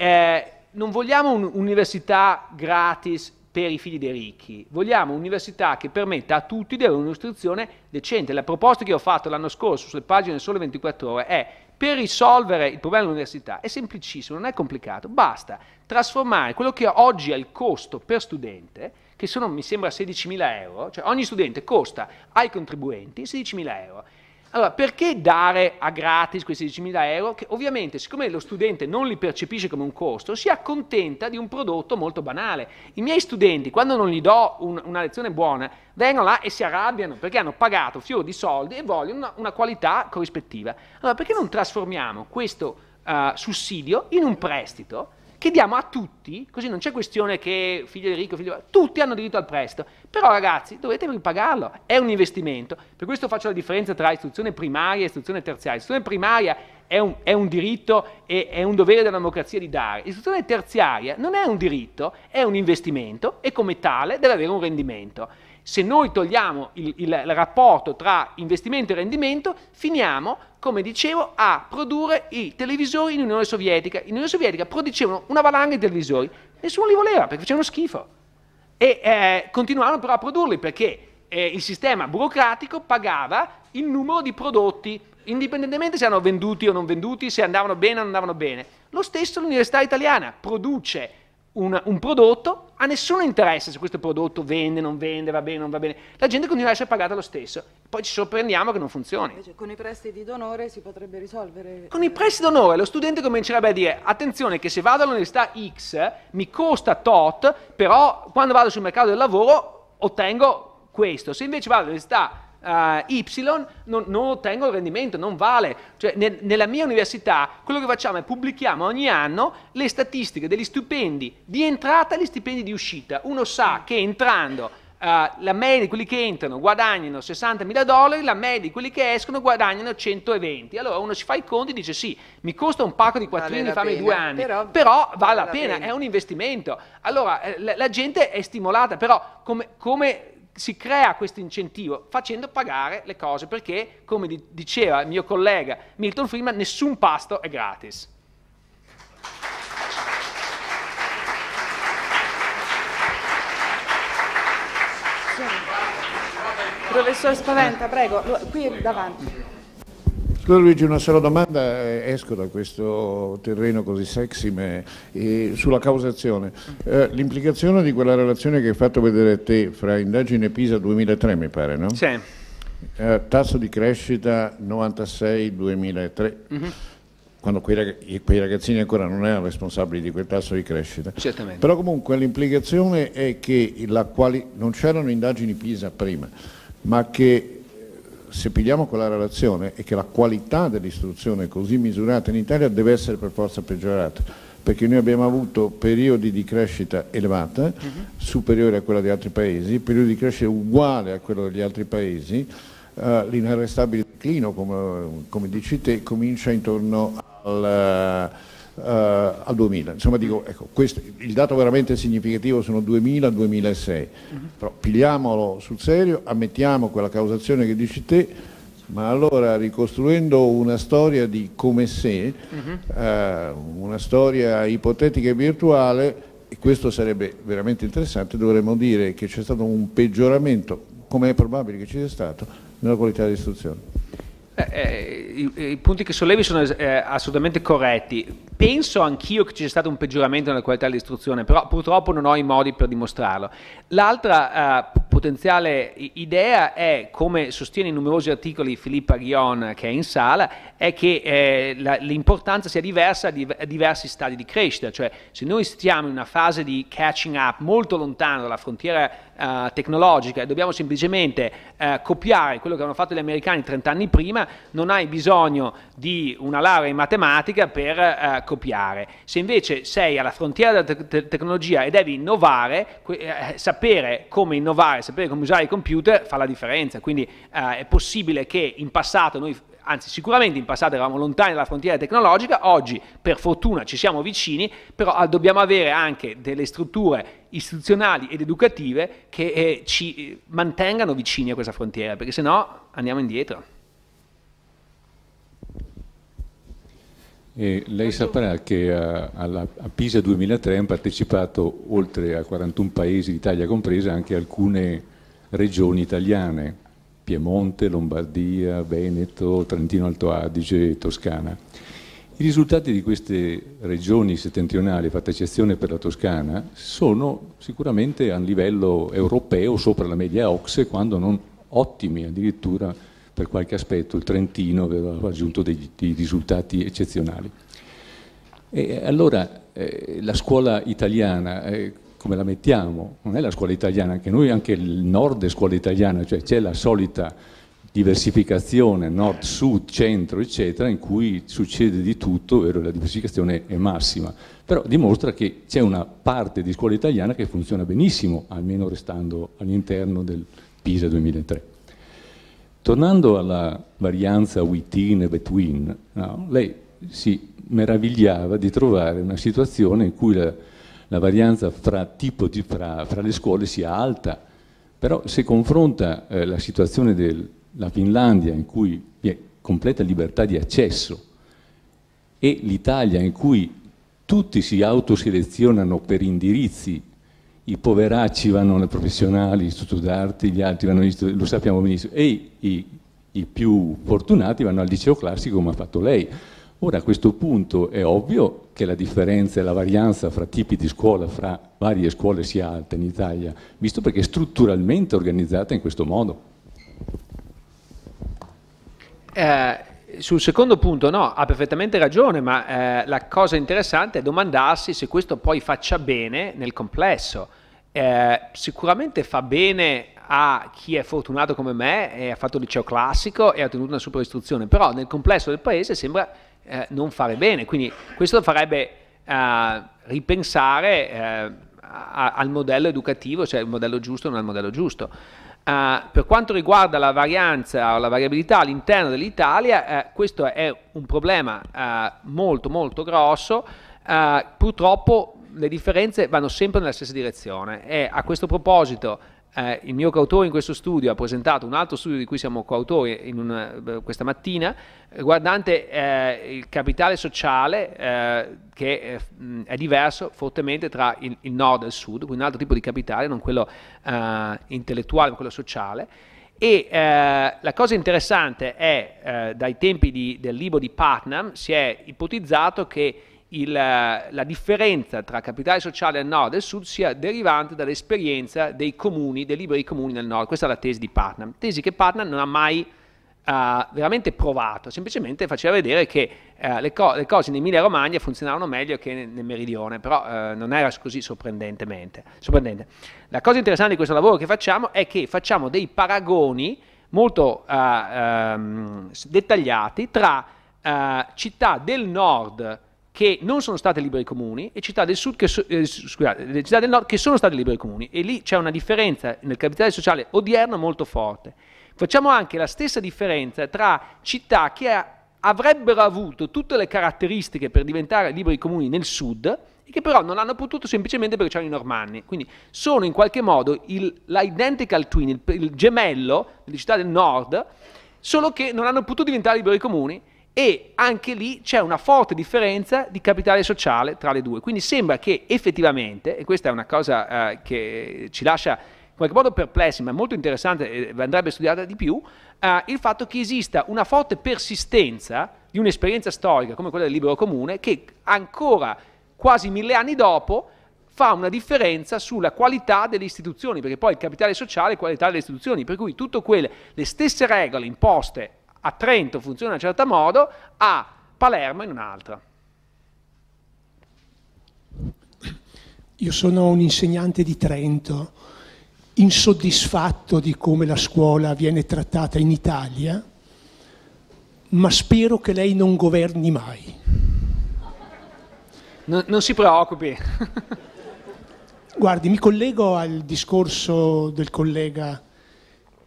non vogliamo un'università gratis per i figli dei ricchi, vogliamo un'università che permetta a tutti di avere un'istruzione decente. La proposta che ho fatto l'anno scorso sulle pagine Sole 24 Ore è per risolvere il problema dell'università è semplicissimo, non è complicato, basta trasformare quello che oggi è il costo per studente, che sono mi sembra 16.000 euro, cioè ogni studente costa ai contribuenti 16.000 euro, allora, perché dare a gratis questi 10.000 euro? Che ovviamente, siccome lo studente non li percepisce come un costo, si accontenta di un prodotto molto banale. I miei studenti, quando non gli do un, una lezione buona, vengono là e si arrabbiano perché hanno pagato fior di soldi e vogliono una, una qualità corrispettiva. Allora, perché non trasformiamo questo uh, sussidio in un prestito? che diamo a tutti, così non c'è questione che figlio di ricco, figlio di... tutti hanno diritto al prestito, però ragazzi dovete ripagarlo, è un investimento, per questo faccio la differenza tra istruzione primaria e istruzione terziaria, istruzione primaria è un, è un diritto e è un dovere della democrazia di dare, istruzione terziaria non è un diritto, è un investimento e come tale deve avere un rendimento. Se noi togliamo il, il, il rapporto tra investimento e rendimento, finiamo, come dicevo, a produrre i televisori in Unione Sovietica. In Unione Sovietica producevano una valanga di televisori, nessuno li voleva perché facevano schifo. E eh, continuavano però a produrli perché eh, il sistema burocratico pagava il numero di prodotti, indipendentemente se erano venduti o non venduti, se andavano bene o non andavano bene. Lo stesso l'università italiana produce un, un prodotto, a nessuno interessa se questo prodotto vende, non vende, va bene, non va bene. La gente continua ad essere pagata lo stesso. Poi ci sorprendiamo che non funzioni. Invece con i prestiti d'onore si potrebbe risolvere. Con i prestiti d'onore lo studente comincerebbe a dire attenzione che se vado all'università X mi costa tot, però quando vado sul mercato del lavoro ottengo questo. Se invece vado all'università uh, Y non, non, ottengo il rendimento, non vale. Cioè, nel, nella mia università quello che facciamo è pubblichiamo ogni anno le statistiche degli stipendi di entrata e gli stipendi di uscita. Uno sa che entrando Uh, la media di quelli che entrano guadagnano 60.000 dollari, la media di quelli che escono guadagnano 120. Allora uno si fa i conti e dice sì, mi costa un pacco di quattrini vale farmi due anni, però, però vale la pena, pena, è un investimento. Allora eh, la, la gente è stimolata, però come, come si crea questo incentivo facendo pagare le cose perché, come diceva il mio collega Milton Freeman, nessun pasto è gratis. Professor Spaventa, prego, qui davanti. Allora Luigi, una sola domanda, eh, esco da questo terreno così sexy, ma, eh, sulla causazione. Eh, l'implicazione di quella relazione che hai fatto vedere te fra indagine Pisa 2003, mi pare, no? Sì. Eh, tasso di crescita 96-2003. Mm -hmm quando quei, ragazzini ancora non erano responsabili di quel tasso di crescita. Certamente. Però comunque l'implicazione è che non c'erano indagini PISA prima, ma che se pigliamo quella relazione è che la qualità dell'istruzione così misurata in Italia deve essere per forza peggiorata perché noi abbiamo avuto periodi di crescita elevata, uh mhm. -huh. superiore a quella di altri paesi, periodi di crescita uguale a quello degli altri paesi, uh, l'inarrestabile declino, come, come, dici te, comincia intorno al eh, al 2000. Insomma, dico, ecco, questo, il dato veramente significativo sono 2000-2006, però pigliamolo sul serio, ammettiamo quella causazione che dici te, ma allora ricostruendo una storia di come se, eh, una storia ipotetica e virtuale, e questo sarebbe veramente interessante, dovremmo dire che c'è stato un peggioramento, come è probabile che ci sia stato, nella qualità dell'istruzione. Eh, eh, i, i, punti che sollevi sono eh, assolutamente corretti penso anch'io che ci sia stato un peggioramento nella qualità dell'istruzione, però purtroppo non ho i modi per dimostrarlo. L'altra uh, potenziale idea è, come sostiene in numerosi articoli Filippa Guion eh, che è in sala, è che eh, l'importanza sia diversa a, div a, diversi stadi di crescita, cioè se noi stiamo in una fase di catching up molto lontano dalla frontiera uh, tecnologica e dobbiamo semplicemente uh, copiare quello che hanno fatto gli americani 30 anni prima, non hai bisogno di una laurea in matematica per copiare. Se invece sei alla frontiera della te tecnologia e devi innovare, eh, eh, sapere come innovare, sapere come usare i computer fa la differenza. Quindi eh, è possibile che in passato noi anzi sicuramente in passato eravamo lontani dalla frontiera tecnologica, oggi per fortuna ci siamo vicini, però ah, dobbiamo avere anche delle strutture istituzionali ed educative che eh, ci eh, mantengano vicini a questa frontiera, perché se no andiamo indietro. E lei saprà che a, eh, alla, a, Pisa 2003 hanno partecipato, oltre a 41 paesi d'Italia compresa, anche alcune regioni italiane, Piemonte, Lombardia, Veneto, Trentino Alto Adige e Toscana. I risultati di queste regioni settentrionali, fatta eccezione per la Toscana, sono sicuramente a livello europeo, sopra la media OXE, quando non ottimi addirittura per qualche aspetto il Trentino aveva raggiunto dei, dei risultati eccezionali. E allora eh, la scuola italiana, eh, come la mettiamo? Non è la scuola italiana, anche noi, anche il nord è scuola italiana, cioè c'è la solita diversificazione nord, sud, centro, eccetera, in cui succede di tutto, ovvero la diversificazione è massima, però dimostra che c'è una parte di scuola italiana che funziona benissimo, almeno restando all'interno del PISA 2003. Tornando alla varianza within e between, no, lei si meravigliava di trovare una situazione in cui la, la varianza fra, di, fra, fra, le scuole sia alta, però se confronta eh, la situazione della Finlandia in cui vi è completa libertà di accesso e l'Italia in cui tutti si autoselezionano per indirizzi i poveracci vanno alle professionali, gli istituti d'arte, gli altri vanno agli lo sappiamo benissimo, e i, i più fortunati vanno al liceo classico come ha fatto lei. Ora a questo punto è ovvio che la differenza e la varianza fra tipi di scuola, fra varie scuole sia alta in Italia, visto perché è strutturalmente organizzata in questo modo. Eh, sul secondo punto no, ha perfettamente ragione, ma eh, la cosa interessante è domandarsi se questo poi faccia bene nel complesso eh, sicuramente fa bene a chi è fortunato come me e ha fatto il liceo classico e ha ottenuto una super istruzione, però nel complesso del paese sembra eh, non fare bene, quindi questo farebbe eh, ripensare eh, a, al modello educativo, cioè il modello giusto non è il modello giusto. Uh, per quanto riguarda la varianza o la variabilità all'interno dell'Italia, uh, questo è un problema uh, molto molto grosso, purtroppo le differenze vanno sempre nella stessa direzione e a questo proposito eh, il mio coautore in questo studio ha presentato un altro studio di cui siamo coautori una, eh, questa mattina riguardante eh, il capitale sociale eh, che è, eh, è diverso fortemente tra il, il, nord e il sud, quindi un altro tipo di capitale, non quello eh, intellettuale ma quello sociale. E la cosa interessante è, dai tempi di, del libro di Putnam si è ipotizzato che il, la differenza tra capitale sociale al nord e al sud sia derivante dall'esperienza dei comuni, dei liberi comuni nel nord. Questa è la tesi di Putnam, tesi che Putnam non ha mai uh, veramente provato, semplicemente faceva vedere che uh, le, co le, cose in Emilia Romagna funzionavano meglio che nel, nel meridione, però uh, non era così sorprendente. La cosa interessante di questo lavoro che facciamo è che facciamo dei paragoni molto um, dettagliati tra città del nord, che non sono state liberi comuni e città del, so, eh, scusate, città del nord che sono state liberi comuni e lì c'è una differenza nel capitale sociale odierno molto forte. Facciamo anche la stessa differenza tra città che ha, avrebbero avuto tutte le caratteristiche per diventare liberi comuni nel sud e che però non hanno potuto semplicemente perché c'erano i normanni. Quindi sono in qualche modo l'identical twin, il, il gemello delle città del nord, solo che non hanno potuto diventare liberi comuni e anche lì c'è una forte differenza di capitale sociale tra le due. Quindi sembra che effettivamente, e questa è una cosa eh, che ci lascia in qualche modo perplessi, ma è molto interessante e andrebbe studiata di più, eh, il fatto che esista una forte persistenza di un'esperienza storica come quella del libero comune che ancora quasi mille anni dopo fa una differenza sulla qualità delle istituzioni, perché poi il capitale sociale è qualità delle istituzioni, per cui tutte quelle, le stesse regole imposte a Trento funziona in un certo modo, a Palermo in un'altra. Io sono un insegnante di Trento, insoddisfatto di come la scuola viene trattata in Italia, ma spero che lei non governi mai. No, non si preoccupi. Guardi, mi collego al discorso del collega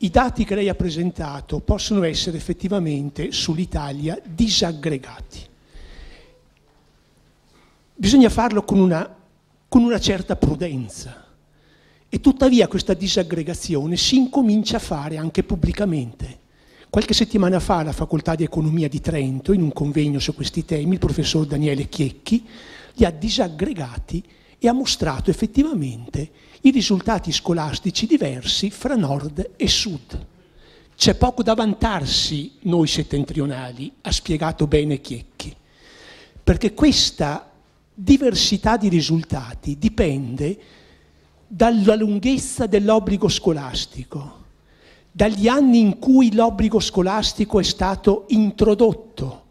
i dati che lei ha presentato possono essere effettivamente sull'Italia disaggregati. Bisogna farlo con una, con una certa prudenza e tuttavia questa disaggregazione si incomincia a fare anche pubblicamente. Qualche settimana fa alla Facoltà di Economia di Trento, in un convegno su questi temi, il professor Daniele Chiecchi li ha disaggregati e ha mostrato effettivamente i risultati scolastici diversi fra nord e sud. C'è poco da vantarsi noi settentrionali, ha spiegato bene Chiecchi, perché questa diversità di risultati dipende dalla lunghezza dell'obbligo scolastico, dagli anni in cui l'obbligo scolastico è stato introdotto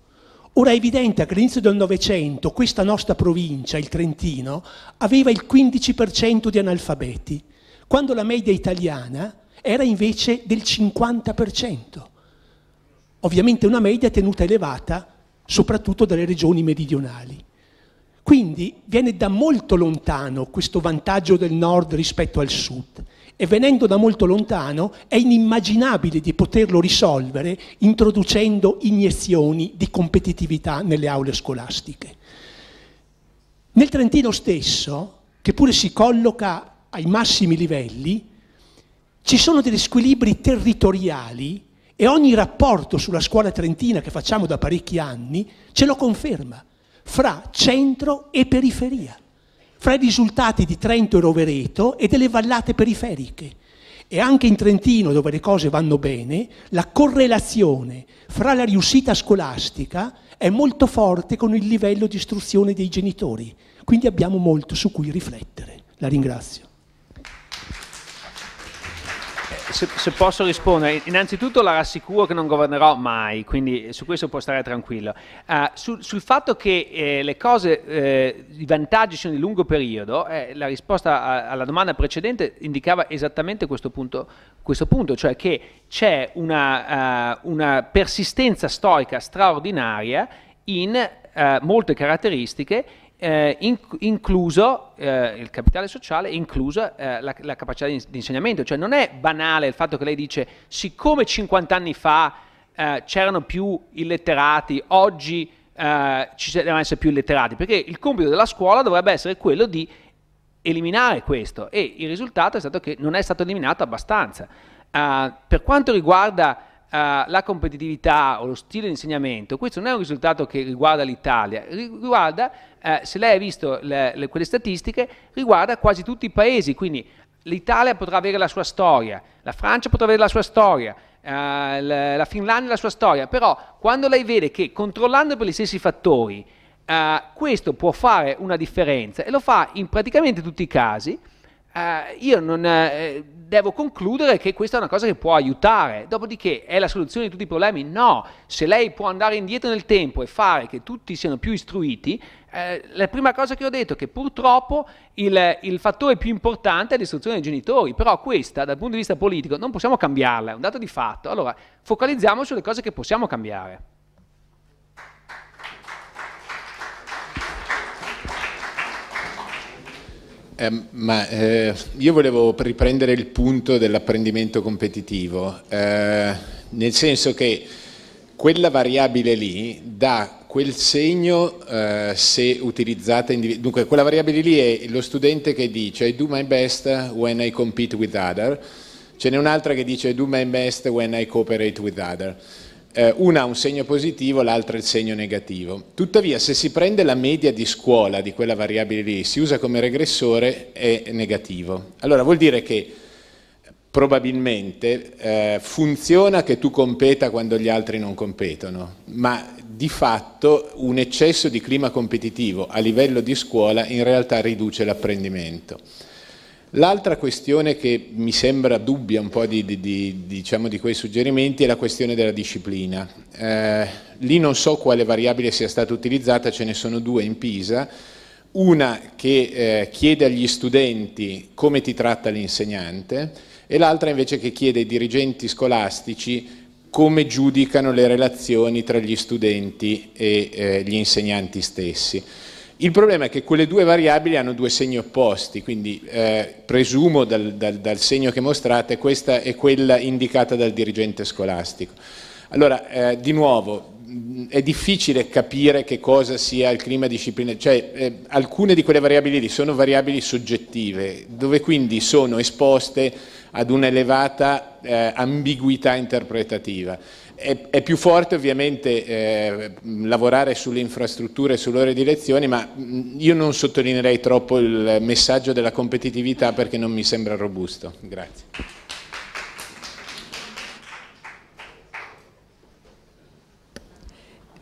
Ora è evidente che all'inizio del Novecento questa nostra provincia, il Trentino, aveva il 15% di analfabeti, quando la media italiana era invece del 50%. Ovviamente una media tenuta elevata soprattutto dalle regioni meridionali. Quindi viene da molto lontano questo vantaggio del nord rispetto al sud e venendo da molto lontano è inimmaginabile di poterlo risolvere introducendo iniezioni di competitività nelle aule scolastiche. Nel Trentino stesso, che pure si colloca ai massimi livelli, ci sono degli squilibri territoriali e ogni rapporto sulla scuola trentina che facciamo da parecchi anni ce lo conferma, fra centro e periferia fra i risultati di Trento e Rovereto e delle vallate periferiche. E anche in Trentino, dove le cose vanno bene, la correlazione fra la riuscita scolastica è molto forte con il livello di istruzione dei genitori. Quindi abbiamo molto su cui riflettere. La ringrazio se, se, posso rispondere, innanzitutto la rassicuro che non governerò mai, quindi su questo può stare tranquillo. Uh, eh, sul, sul, fatto che eh, le cose, eh, i vantaggi sono di lungo periodo, eh, la risposta a, alla domanda precedente indicava esattamente questo punto, questo punto cioè che c'è una, uh, una persistenza storica straordinaria in uh, molte caratteristiche eh, in, incluso eh, il capitale sociale, inclusa eh, la, la, capacità di, di, insegnamento. Cioè non è banale il fatto che lei dice, siccome 50 anni fa eh, c'erano più illetterati, oggi eh, ci devono essere più illetterati, perché il compito della scuola dovrebbe essere quello di eliminare questo e il risultato è stato che non è stato eliminato abbastanza. Eh, per quanto riguarda eh, la competitività o lo stile di insegnamento, questo non è un risultato che riguarda l'Italia, riguarda, uh, se lei ha visto le, le, quelle statistiche, riguarda quasi tutti i paesi, quindi l'Italia potrà avere la sua storia, la Francia potrà avere la sua storia, uh, eh, la, la Finlandia la sua storia, però quando lei vede che controllando per gli stessi fattori questo può fare una differenza e lo fa in praticamente tutti i casi, eh, io non, eh, devo concludere che questa è una cosa che può aiutare. Dopodiché è la soluzione di tutti i problemi? No. Se lei può andare indietro nel tempo e fare che tutti siano più istruiti, eh, la prima cosa che ho detto è che purtroppo il, il fattore più importante è l'istruzione dei genitori, però questa dal punto di vista politico non possiamo cambiarla, è un dato di fatto. Allora focalizziamo sulle cose che possiamo cambiare. Ehm, ma, eh, io volevo riprendere il punto dell'apprendimento competitivo, eh, nel senso che quella variabile lì dà quel segno eh, se utilizzata individualmente. Dunque, quella variabile lì è lo studente che dice I do my best when I compete with other, ce n'è un'altra che dice I do my best when I cooperate with other eh, una ha un segno positivo, l'altra il segno negativo. Tuttavia se si prende la media di scuola di quella variabile lì, si usa come regressore, è negativo. Allora vuol dire che probabilmente eh, funziona che tu competa quando gli altri non competono, ma di fatto un eccesso di clima competitivo a livello di scuola in realtà riduce l'apprendimento. L'altra questione che mi sembra dubbia un po' di, di, di, diciamo di quei suggerimenti è la questione della disciplina. Eh, lì non so quale variabile sia stata utilizzata, ce ne sono due in Pisa. Una che eh, chiede agli studenti come ti tratta l'insegnante e l'altra invece che chiede ai dirigenti scolastici come giudicano le relazioni tra gli studenti e eh, gli insegnanti stessi. Il problema è che quelle due variabili hanno due segni opposti, quindi eh, presumo dal, dal, dal, segno che mostrate questa è quella indicata dal dirigente scolastico. Allora, eh, di nuovo, è difficile capire che cosa sia il clima disciplinare, cioè eh, alcune di quelle variabili lì sono variabili soggettive, dove quindi sono esposte ad un'elevata eh, ambiguità interpretativa è, è, più forte ovviamente eh, lavorare sulle infrastrutture e sull'ora di lezioni, ma mm, io non sottolineerei troppo il messaggio della competitività perché non mi sembra robusto. Grazie.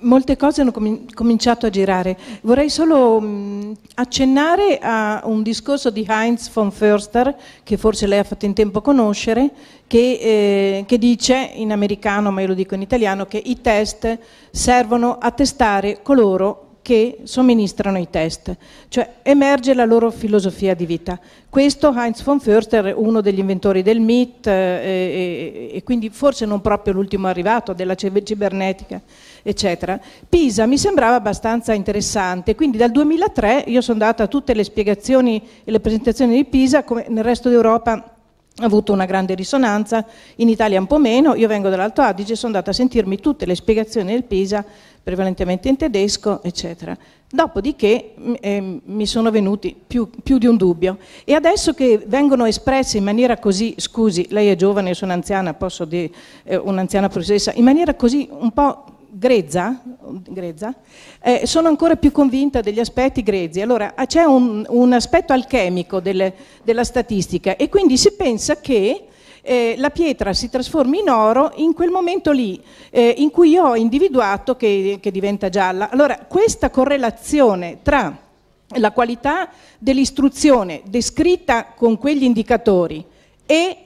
molte cose hanno cominciato a girare. Vorrei solo mh, mm, accennare a un discorso di Heinz von Förster, che forse lei ha fatto in tempo a conoscere, che, eh, che dice in americano, ma io lo dico in italiano, che i test servono a testare coloro che somministrano i test, cioè emerge la loro filosofia di vita. Questo Heinz von Förster, uno degli inventori del MIT eh, e, e quindi forse non proprio l'ultimo arrivato della cibernetica, eccetera. Pisa mi sembrava abbastanza interessante, quindi dal 2003 io sono data a tutte le spiegazioni e le presentazioni di Pisa, come nel resto d'Europa ha avuto una grande risonanza, in Italia un po' meno, io vengo dall'Alto Adige, sono andata a sentirmi tutte le spiegazioni del Pisa prevalentemente in tedesco, eccetera. Dopodiché eh, mi sono venuti più, più, di un dubbio e adesso che vengono espresse in maniera così, scusi, lei è giovane, io sono anziana, posso dire eh, un'anziana professoressa, in maniera così un po' grezza, grezza eh, sono ancora più convinta degli aspetti grezzi. Allora ah, c'è un, un aspetto alchemico delle, della statistica e quindi si pensa che eh, la pietra si trasforma in oro in quel momento lì eh, in cui io ho individuato che, che diventa gialla. Allora, questa correlazione tra la qualità dell'istruzione descritta con quegli indicatori e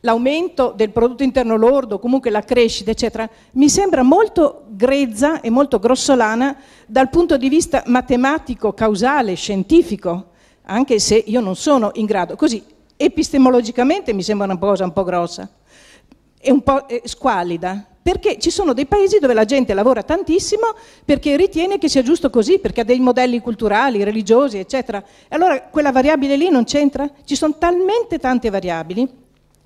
l'aumento del prodotto interno lordo, comunque la crescita, eccetera, mi sembra molto grezza e molto grossolana dal punto di vista matematico, causale, scientifico, anche se io non sono in grado. Così, epistemologicamente mi sembra una cosa un po' grossa e un po' eh, squalida, perché ci sono dei paesi dove la gente lavora tantissimo perché ritiene che sia giusto così, perché ha dei modelli culturali, religiosi, eccetera. E allora quella variabile lì non c'entra? Ci sono talmente tante variabili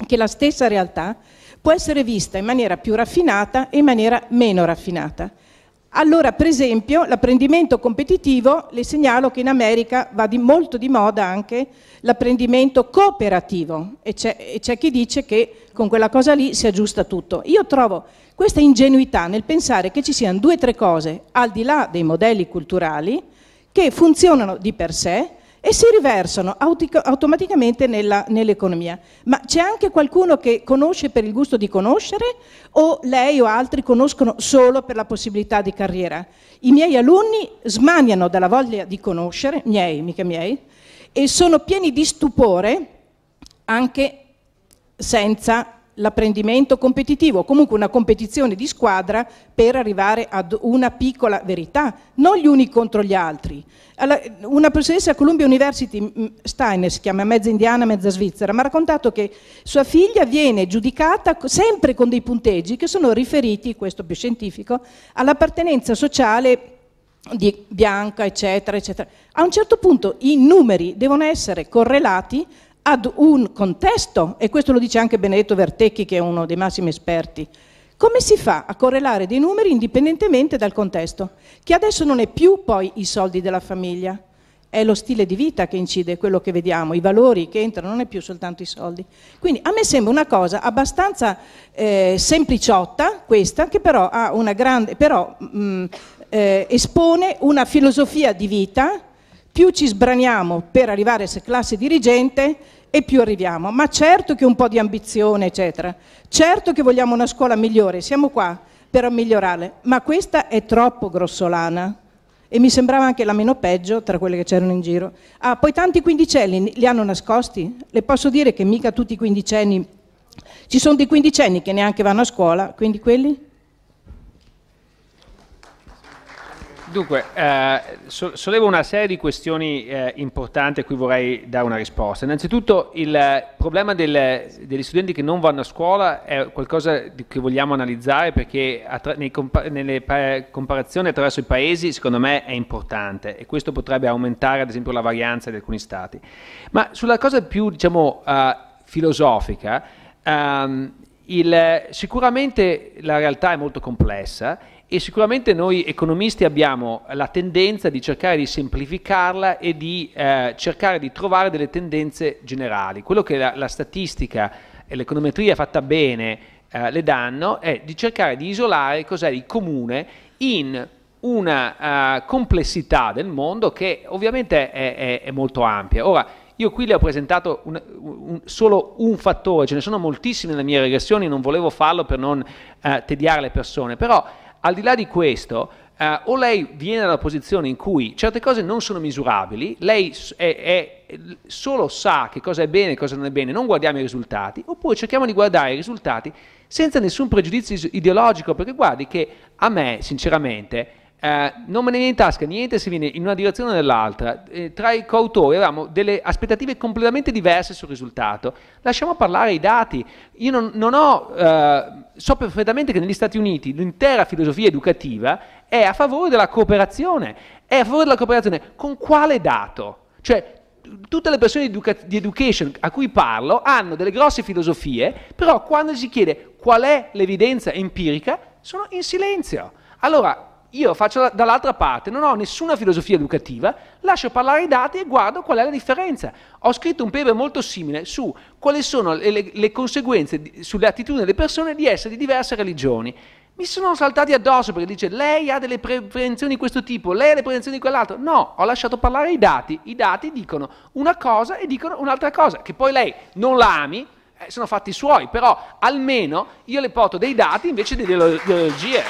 che la stessa realtà può essere vista in maniera più raffinata e in maniera meno raffinata. Allora, per esempio, l'apprendimento competitivo, le segnalo che in America va di molto di moda anche l'apprendimento cooperativo e c'è chi dice che con quella cosa lì si aggiusta tutto. Io trovo questa ingenuità nel pensare che ci siano due o tre cose, al di là dei modelli culturali, che funzionano di per sé e si riversano automaticamente nell'economia. Nell Ma c'è anche qualcuno che conosce per il gusto di conoscere o lei o altri conoscono solo per la possibilità di carriera? I miei alunni smaniano dalla voglia di conoscere, miei, mica miei, e sono pieni di stupore anche senza l'apprendimento competitivo, comunque una competizione di squadra per arrivare ad una piccola verità, non gli uni contro gli altri. Una professoressa a Columbia University, Steiner si chiama, mezza indiana, mezza svizzera, mi ha raccontato che sua figlia viene giudicata sempre con dei punteggi che sono riferiti, questo più scientifico, all'appartenenza sociale di bianca, eccetera, eccetera. A un certo punto i numeri devono essere correlati ad un contesto, e questo lo dice anche Benedetto Vertecchi che è uno dei massimi esperti, come si fa a correlare dei numeri indipendentemente dal contesto, che adesso non è più poi i soldi della famiglia, è lo stile di vita che incide, quello che vediamo, i valori che entrano, non è più soltanto i soldi. Quindi a me sembra una cosa abbastanza eh, sempliciotta questa, che però, grande, però mh, mm, eh, espone una filosofia di vita più ci sbraniamo per arrivare a classe dirigente e più arriviamo. Ma certo che un po' di ambizione, eccetera. Certo che vogliamo una scuola migliore, siamo qua per migliorare, ma questa è troppo grossolana e mi sembrava anche la meno peggio tra quelle che c'erano in giro. Ah, poi tanti quindicenni li hanno nascosti? Le posso dire che mica tutti i quindicenni, ci sono dei quindicenni che neanche vanno a scuola, quindi quelli? Dunque, eh, so, sollevo una serie di questioni eh, importanti a cui vorrei dare una risposta. Innanzitutto il eh, problema del, degli studenti che non vanno a scuola è qualcosa che vogliamo analizzare perché nei, nelle comparazioni attraverso i paesi secondo me è importante e questo potrebbe aumentare ad esempio la varianza di alcuni stati. Ma sulla cosa più diciamo, uh, filosofica, um, il, sicuramente la realtà è molto complessa e sicuramente noi economisti abbiamo la tendenza di cercare di semplificarla e di eh, cercare di trovare delle tendenze generali. Quello che la, la statistica e l'econometria fatta bene eh, le danno è di cercare di isolare cos'è di comune in una uh, complessità del mondo che ovviamente è, è, è, molto ampia. Ora, io qui le ho presentato un, un, solo un fattore, ce ne sono moltissimi nelle mie regressioni, non volevo farlo per non uh, tediare le persone, però al di là di questo, eh, o lei viene dalla posizione in cui certe cose non sono misurabili, lei è, è, solo sa che cosa è bene e cosa non è bene, non guardiamo i risultati, oppure cerchiamo di guardare i risultati senza nessun pregiudizio ideologico, perché guardi che a me, sinceramente, eh, non me ne viene in tasca niente se viene in una direzione o nell'altra. Eh, tra i coautori avevamo delle aspettative completamente diverse sul risultato. Lasciamo parlare i dati. Io non, non ho, eh, so perfettamente che negli Stati Uniti l'intera filosofia educativa è a favore della cooperazione. È a favore della cooperazione. Con quale dato? Cioè, tutte le persone di, educa di education a cui parlo hanno delle grosse filosofie, però quando si chiede qual è l'evidenza empirica, sono in silenzio. Allora, io faccio dall'altra parte, non ho nessuna filosofia educativa, lascio parlare i dati e guardo qual è la differenza. Ho scritto un paper molto simile su quali sono le, le conseguenze di, sulle attitudini delle persone di essere di diverse religioni. Mi sono saltati addosso perché dice lei ha delle prevenzioni di questo tipo, lei ha delle prevenzioni di quell'altro. No, ho lasciato parlare i dati. I dati dicono una cosa e dicono un'altra cosa, che poi lei non la ami, eh, sono fatti suoi, però almeno io le porto dei dati invece di delle ideologie.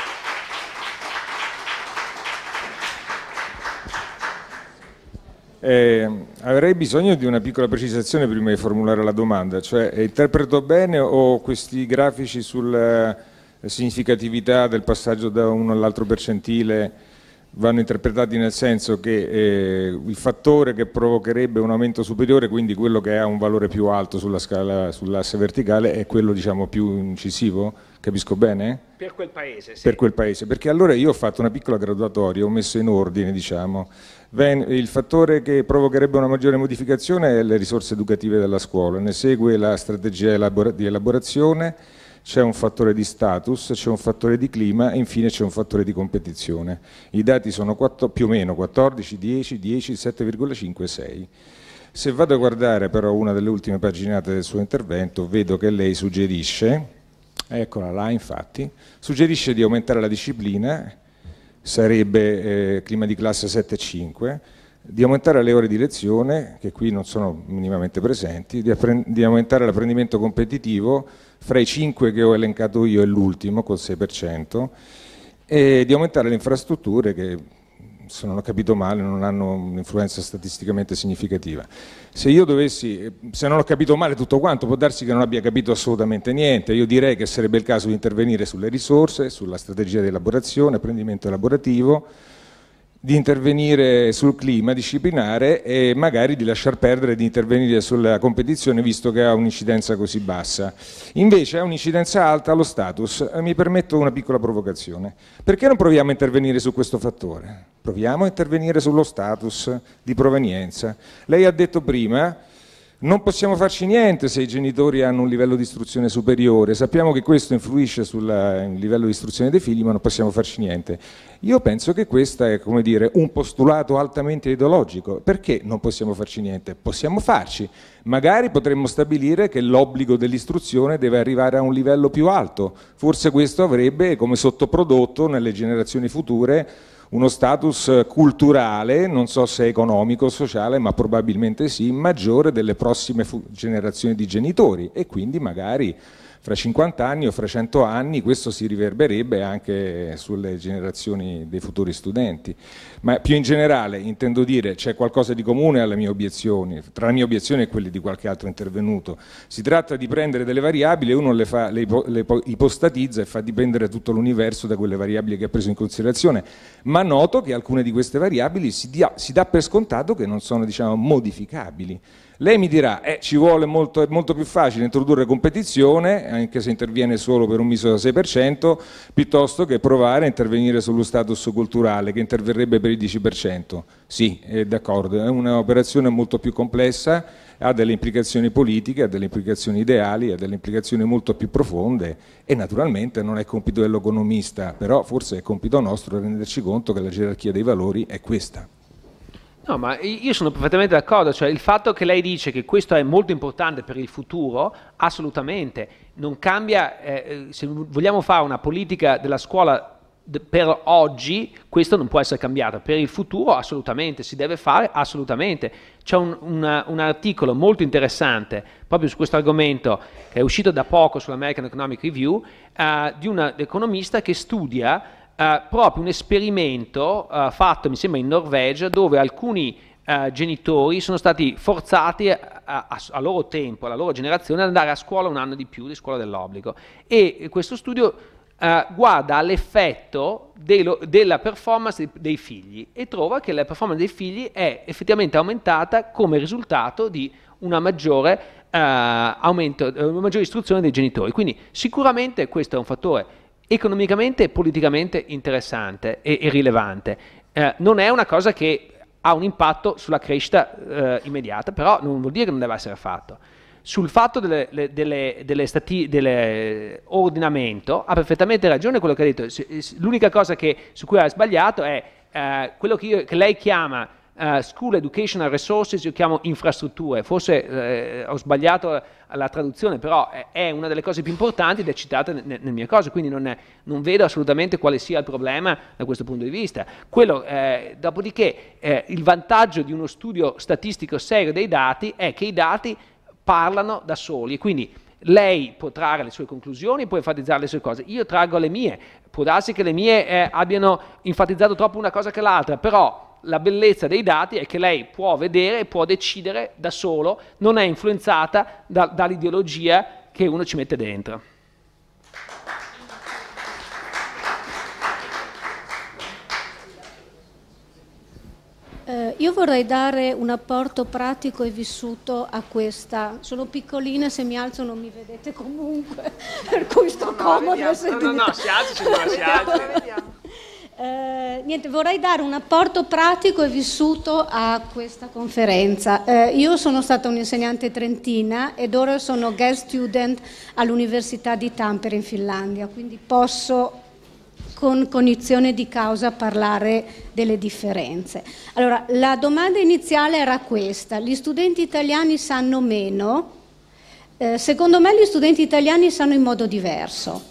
Eh, avrei bisogno di una piccola precisazione prima di formulare la domanda, cioè eh, interpreto bene o questi grafici sulla eh, significatività del passaggio da uno all'altro percentile vanno interpretati nel senso che eh, il fattore che provocherebbe un aumento superiore, quindi quello che ha un valore più alto sulla scala, sull'asse verticale, è quello diciamo, più incisivo, capisco bene? Per quel paese, sì. Per quel paese, perché allora io ho fatto una piccola graduatoria, ho messo in ordine, diciamo, il fattore che provocherebbe una maggiore modificazione è le risorse educative della scuola, ne segue la strategia di elaborazione, c'è un fattore di status, c'è un fattore di clima e infine c'è un fattore di competizione. I dati sono 4, più o meno 14, 10, 10, 7,5 6. Se vado a guardare però una delle ultime paginate del suo intervento, vedo che lei suggerisce, eccola là infatti, suggerisce di aumentare la disciplina sarebbe eh, clima di classe 7-5, di aumentare le ore di lezione, che qui non sono minimamente presenti, di, di aumentare l'apprendimento competitivo fra i 5 che ho elencato io e l'ultimo, col 6%, e di aumentare le infrastrutture che se non ho capito male, non hanno un'influenza statisticamente significativa. Se io dovessi, se non ho capito male tutto quanto, può darsi che non abbia capito assolutamente niente. Io direi che sarebbe il caso di intervenire sulle risorse, sulla strategia di elaborazione, apprendimento elaborativo, di intervenire sul clima disciplinare e magari di lasciar perdere di intervenire sulla competizione visto che ha un'incidenza così bassa. Invece ha un'incidenza alta allo status. Eh, mi permetto una piccola provocazione. Perché non proviamo a intervenire su questo fattore? Proviamo a intervenire sullo status di provenienza. Lei ha detto prima non possiamo farci niente se i genitori hanno un livello di istruzione superiore, sappiamo che questo influisce sul eh, livello di istruzione dei figli, ma non possiamo farci niente. Io penso che questo è dire, un postulato altamente ideologico. Perché non possiamo farci niente? Possiamo farci. Magari potremmo stabilire che l'obbligo dell'istruzione deve arrivare a un livello più alto. Forse questo avrebbe come sottoprodotto nelle generazioni future uno status eh, culturale, non so se economico, sociale, ma probabilmente sì, maggiore delle prossime generazioni di genitori e quindi magari fra 50 anni o fra 100 anni questo si riverberebbe anche sulle generazioni dei futuri studenti. Ma più in generale intendo dire c'è qualcosa di comune alle mie obiezioni, tra le mie obiezioni e quelle di qualche altro intervenuto. Si tratta di prendere delle variabili e uno le, fa, le, ipo, le ipostatizza e fa dipendere tutto l'universo da quelle variabili che ha preso in considerazione, ma noto che alcune di queste variabili si, dia, si dà per scontato che non sono diciamo, modificabili. Lei mi dirà, eh, ci vuole molto, è molto più facile introdurre competizione, anche se interviene solo per un miso da 6%, piuttosto che provare a intervenire sullo status culturale, che interverrebbe per il 10%. Sì, eh, d'accordo, è un'operazione molto più complessa, ha delle implicazioni politiche, ha delle implicazioni ideali, ha delle implicazioni molto più profonde e naturalmente non è compito dell'economista, però forse è compito nostro renderci conto che la gerarchia dei valori è questa. No, ma io sono perfettamente d'accordo, cioè il fatto che lei dice che questo è molto importante per il futuro, assolutamente, non cambia, eh, eh se vogliamo fare una politica della scuola per oggi questo non può essere cambiato, per il futuro assolutamente, si deve fare assolutamente. C'è un, una, un, articolo molto interessante proprio su questo argomento che è uscito da poco sull'American Economic Review uh, di un economista che studia eh, proprio un esperimento eh, fatto, mi sembra, in Norvegia, dove alcuni eh, genitori sono stati forzati a, a, a, loro tempo, alla loro generazione, ad andare a scuola un anno di più di scuola dell'obbligo. E questo studio eh, guarda l'effetto della performance dei figli e trova che la performance dei figli è effettivamente aumentata come risultato di una maggiore, eh, aumento, una maggiore istruzione dei genitori. Quindi sicuramente questo è un fattore economicamente e politicamente interessante e, e rilevante. Eh, non è una cosa che ha un impatto sulla crescita eh, immediata, però non vuol dire che non deve essere fatto. Sul fatto dell'ordinamento ha perfettamente ragione quello che ha detto. L'unica cosa che, su cui ha sbagliato è eh, quello che, io, che lei chiama eh, school Educational Resources, io chiamo infrastrutture, forse eh, ho sbagliato la traduzione, però è una delle cose più importanti ed è citata nel, nel mio caso, quindi non, è, non, vedo assolutamente quale sia il problema da questo punto di vista. Quello, eh, dopodiché eh, il vantaggio di uno studio statistico serio dei dati è che i dati parlano da soli, quindi lei può trarre le sue conclusioni, può enfatizzare le sue cose, io traggo le mie, può darsi che le mie eh, abbiano enfatizzato troppo una cosa che l'altra, però la bellezza dei dati è che lei può vedere e può decidere da solo, non è influenzata da, dall'ideologia che uno ci mette dentro. Eh, io vorrei dare un apporto pratico e vissuto a questa. Sono piccolina, se mi alzo non mi vedete comunque, per cui sto no, comoda. No, no, no, si alzi, si alzi. Eh, niente, vorrei dare un apporto pratico e vissuto a questa conferenza. Eh, io sono stata un'insegnante trentina ed ora sono guest student all'Università di Tampere in Finlandia, quindi posso con cognizione di causa parlare delle differenze. Allora, la domanda iniziale era questa, gli studenti italiani sanno meno? Eh, secondo me gli studenti italiani sanno in modo diverso,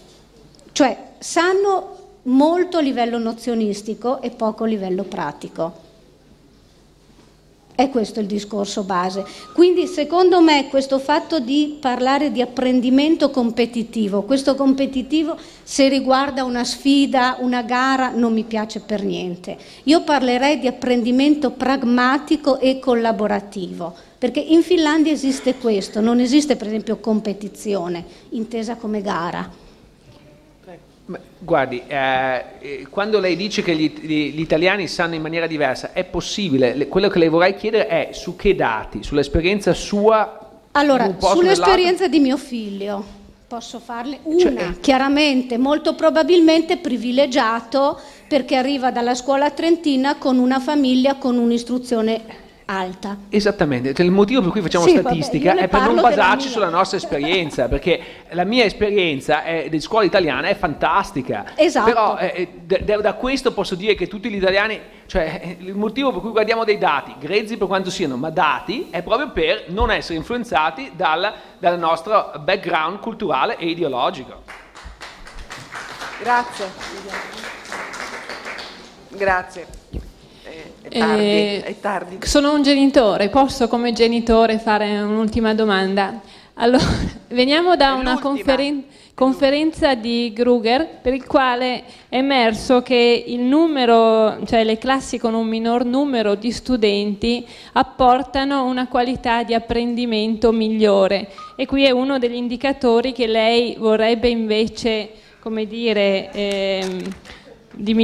cioè sanno molto a livello nozionistico e poco a livello pratico. È questo il discorso base. Quindi secondo me questo fatto di parlare di apprendimento competitivo, questo competitivo se riguarda una sfida, una gara, non mi piace per niente. Io parlerei di apprendimento pragmatico e collaborativo, perché in Finlandia esiste questo, non esiste per esempio competizione intesa come gara Guardi, eh, eh, quando lei dice che gli, gli, italiani sanno in maniera diversa, è possibile, le, quello che le vorrei chiedere è su che dati, sull'esperienza sua? Allora, sull'esperienza di mio figlio, posso farle cioè, una, cioè, chiaramente, molto probabilmente privilegiato perché arriva dalla scuola trentina con una famiglia con un'istruzione alta. Esattamente, cioè, il motivo per cui facciamo sì, statistica vabbè, è per non basarci sulla nostra esperienza, perché la mia esperienza è, eh, di scuola italiana è fantastica. Esatto. Però eh, eh da, da questo posso dire che tutti gli italiani, cioè eh, il motivo per cui guardiamo dei dati, grezzi per quanto siano, ma dati, è proprio per non essere influenzati dal, dal nostro background culturale e ideologico. Grazie. Grazie. È tardi, eh, è tardi. Sono un genitore, posso come genitore fare un'ultima domanda? Allora, veniamo da una conferen conferenza di Gruger per il quale è emerso che il numero, cioè le classi con un minor numero di studenti apportano una qualità di apprendimento migliore e qui è uno degli indicatori che lei vorrebbe invece, come dire, ehm,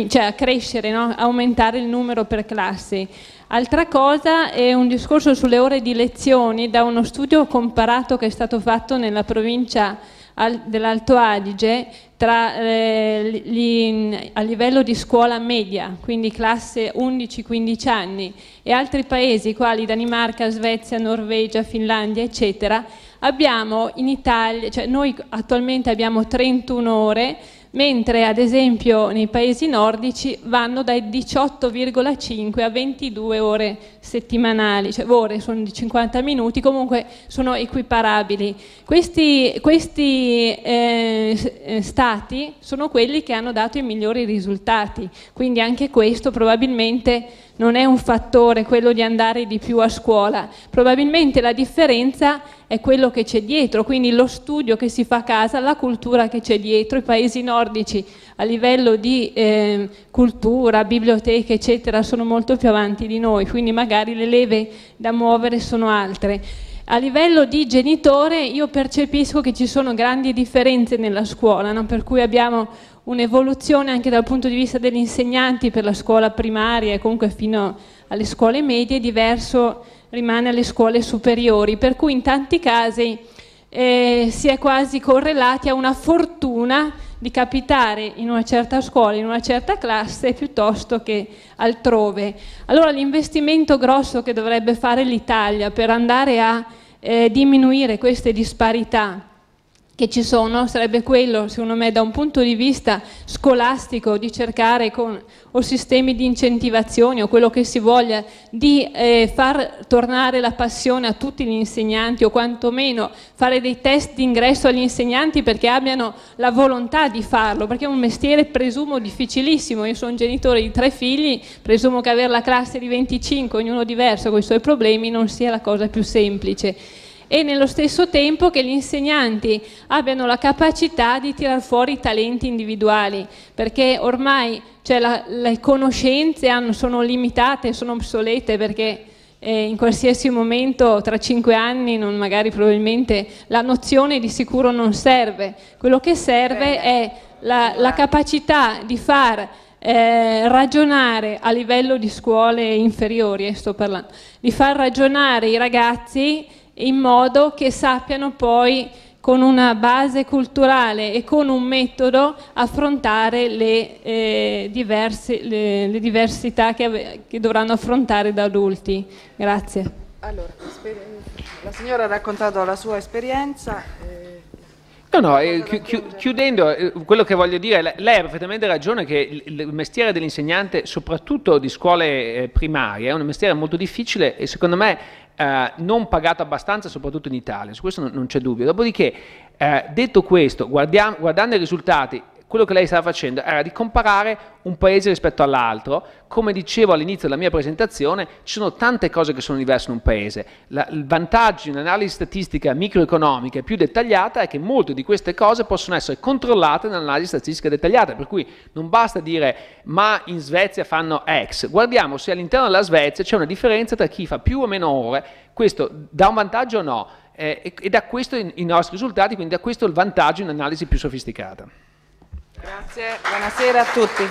cioè a crescere, no? aumentare il numero per classi. Altra cosa è un discorso sulle ore di lezioni da uno studio comparato che è stato fatto nella provincia dell'Alto Adige tra, eh, gli, a livello di scuola media, quindi classe 11-15 anni, e altri paesi quali Danimarca, Svezia, Norvegia, Finlandia, eccetera, abbiamo in Italia, cioè noi attualmente abbiamo 31 ore, mentre ad esempio nei paesi nordici vanno dai 18,5 a 22 ore settimanali, cioè ore sono di 50 minuti, comunque sono equiparabili. Questi, questi eh, eh, stati sono quelli che hanno dato i migliori risultati, quindi anche questo probabilmente non è un fattore quello di andare di più a scuola, probabilmente la differenza è quello che c'è dietro, quindi lo studio che si fa a casa, la cultura che c'è dietro, i paesi nordici a livello di eh, cultura, biblioteche eccetera sono molto più avanti di noi, quindi magari le leve da muovere sono altre a livello di genitore io percepisco che ci sono grandi differenze nella scuola, no? per cui abbiamo un'evoluzione anche dal punto di vista degli insegnanti per la scuola primaria e comunque fino alle scuole medie, diverso rimane alle scuole superiori, per cui in tanti casi eh, si è quasi correlati a una fortuna di capitare in una certa scuola, in una certa classe, piuttosto che altrove. Allora l'investimento grosso che dovrebbe fare l'Italia per andare a eh, diminuire queste disparità che ci sono sarebbe quello, secondo me, da un punto di vista scolastico, di cercare con o sistemi di incentivazione o quello che si voglia, di eh, far tornare la passione a tutti gli insegnanti o quantomeno fare dei test di ingresso agli insegnanti perché abbiano la volontà di farlo, perché è un mestiere presumo difficilissimo, io sono genitore di tre figli, presumo che avere la classe di 25, ognuno diverso con i suoi problemi, non sia la cosa più semplice e nello stesso tempo che gli insegnanti abbiano la capacità di tirar fuori i talenti individuali, perché ormai cioè, la, le conoscenze hanno, sono limitate, sono obsolete perché eh, in qualsiasi momento tra cinque anni non, magari probabilmente la nozione di sicuro non serve, quello che serve è la, la capacità di far eh, ragionare a livello di scuole inferiori, eh, sto parlando, di far ragionare i ragazzi in modo che sappiano poi con una base culturale e con un metodo affrontare le, eh, diverse, le, le diversità che, che, dovranno affrontare da adulti. Grazie. Allora, la signora ha raccontato la sua esperienza. Eh, no, no, eh, chi, chi, chiudendo, eh, quello che voglio dire, lei ha perfettamente ragione che il, il mestiere dell'insegnante, soprattutto di scuole eh, primarie, è un mestiere molto difficile e secondo me eh, non pagato abbastanza, soprattutto in Italia, su questo non, non c'è dubbio. Dopodiché, eh, detto questo, guardiamo, guardando i risultati quello che lei stava facendo era di comparare un paese rispetto all'altro. Come dicevo all'inizio della mia presentazione, ci sono tante cose che sono diverse in un paese. La, il vantaggio di un'analisi statistica microeconomica più dettagliata è che molte di queste cose possono essere controllate nell'analisi statistica dettagliata, per cui non basta dire ma in Svezia fanno X. Guardiamo se all'interno della Svezia c'è una differenza tra chi fa più o meno ore, questo dà un vantaggio o no? Eh, e, e da questo i, i nostri risultati, quindi da questo il vantaggio di un'analisi più sofisticata. Grazie, buonasera a tutti.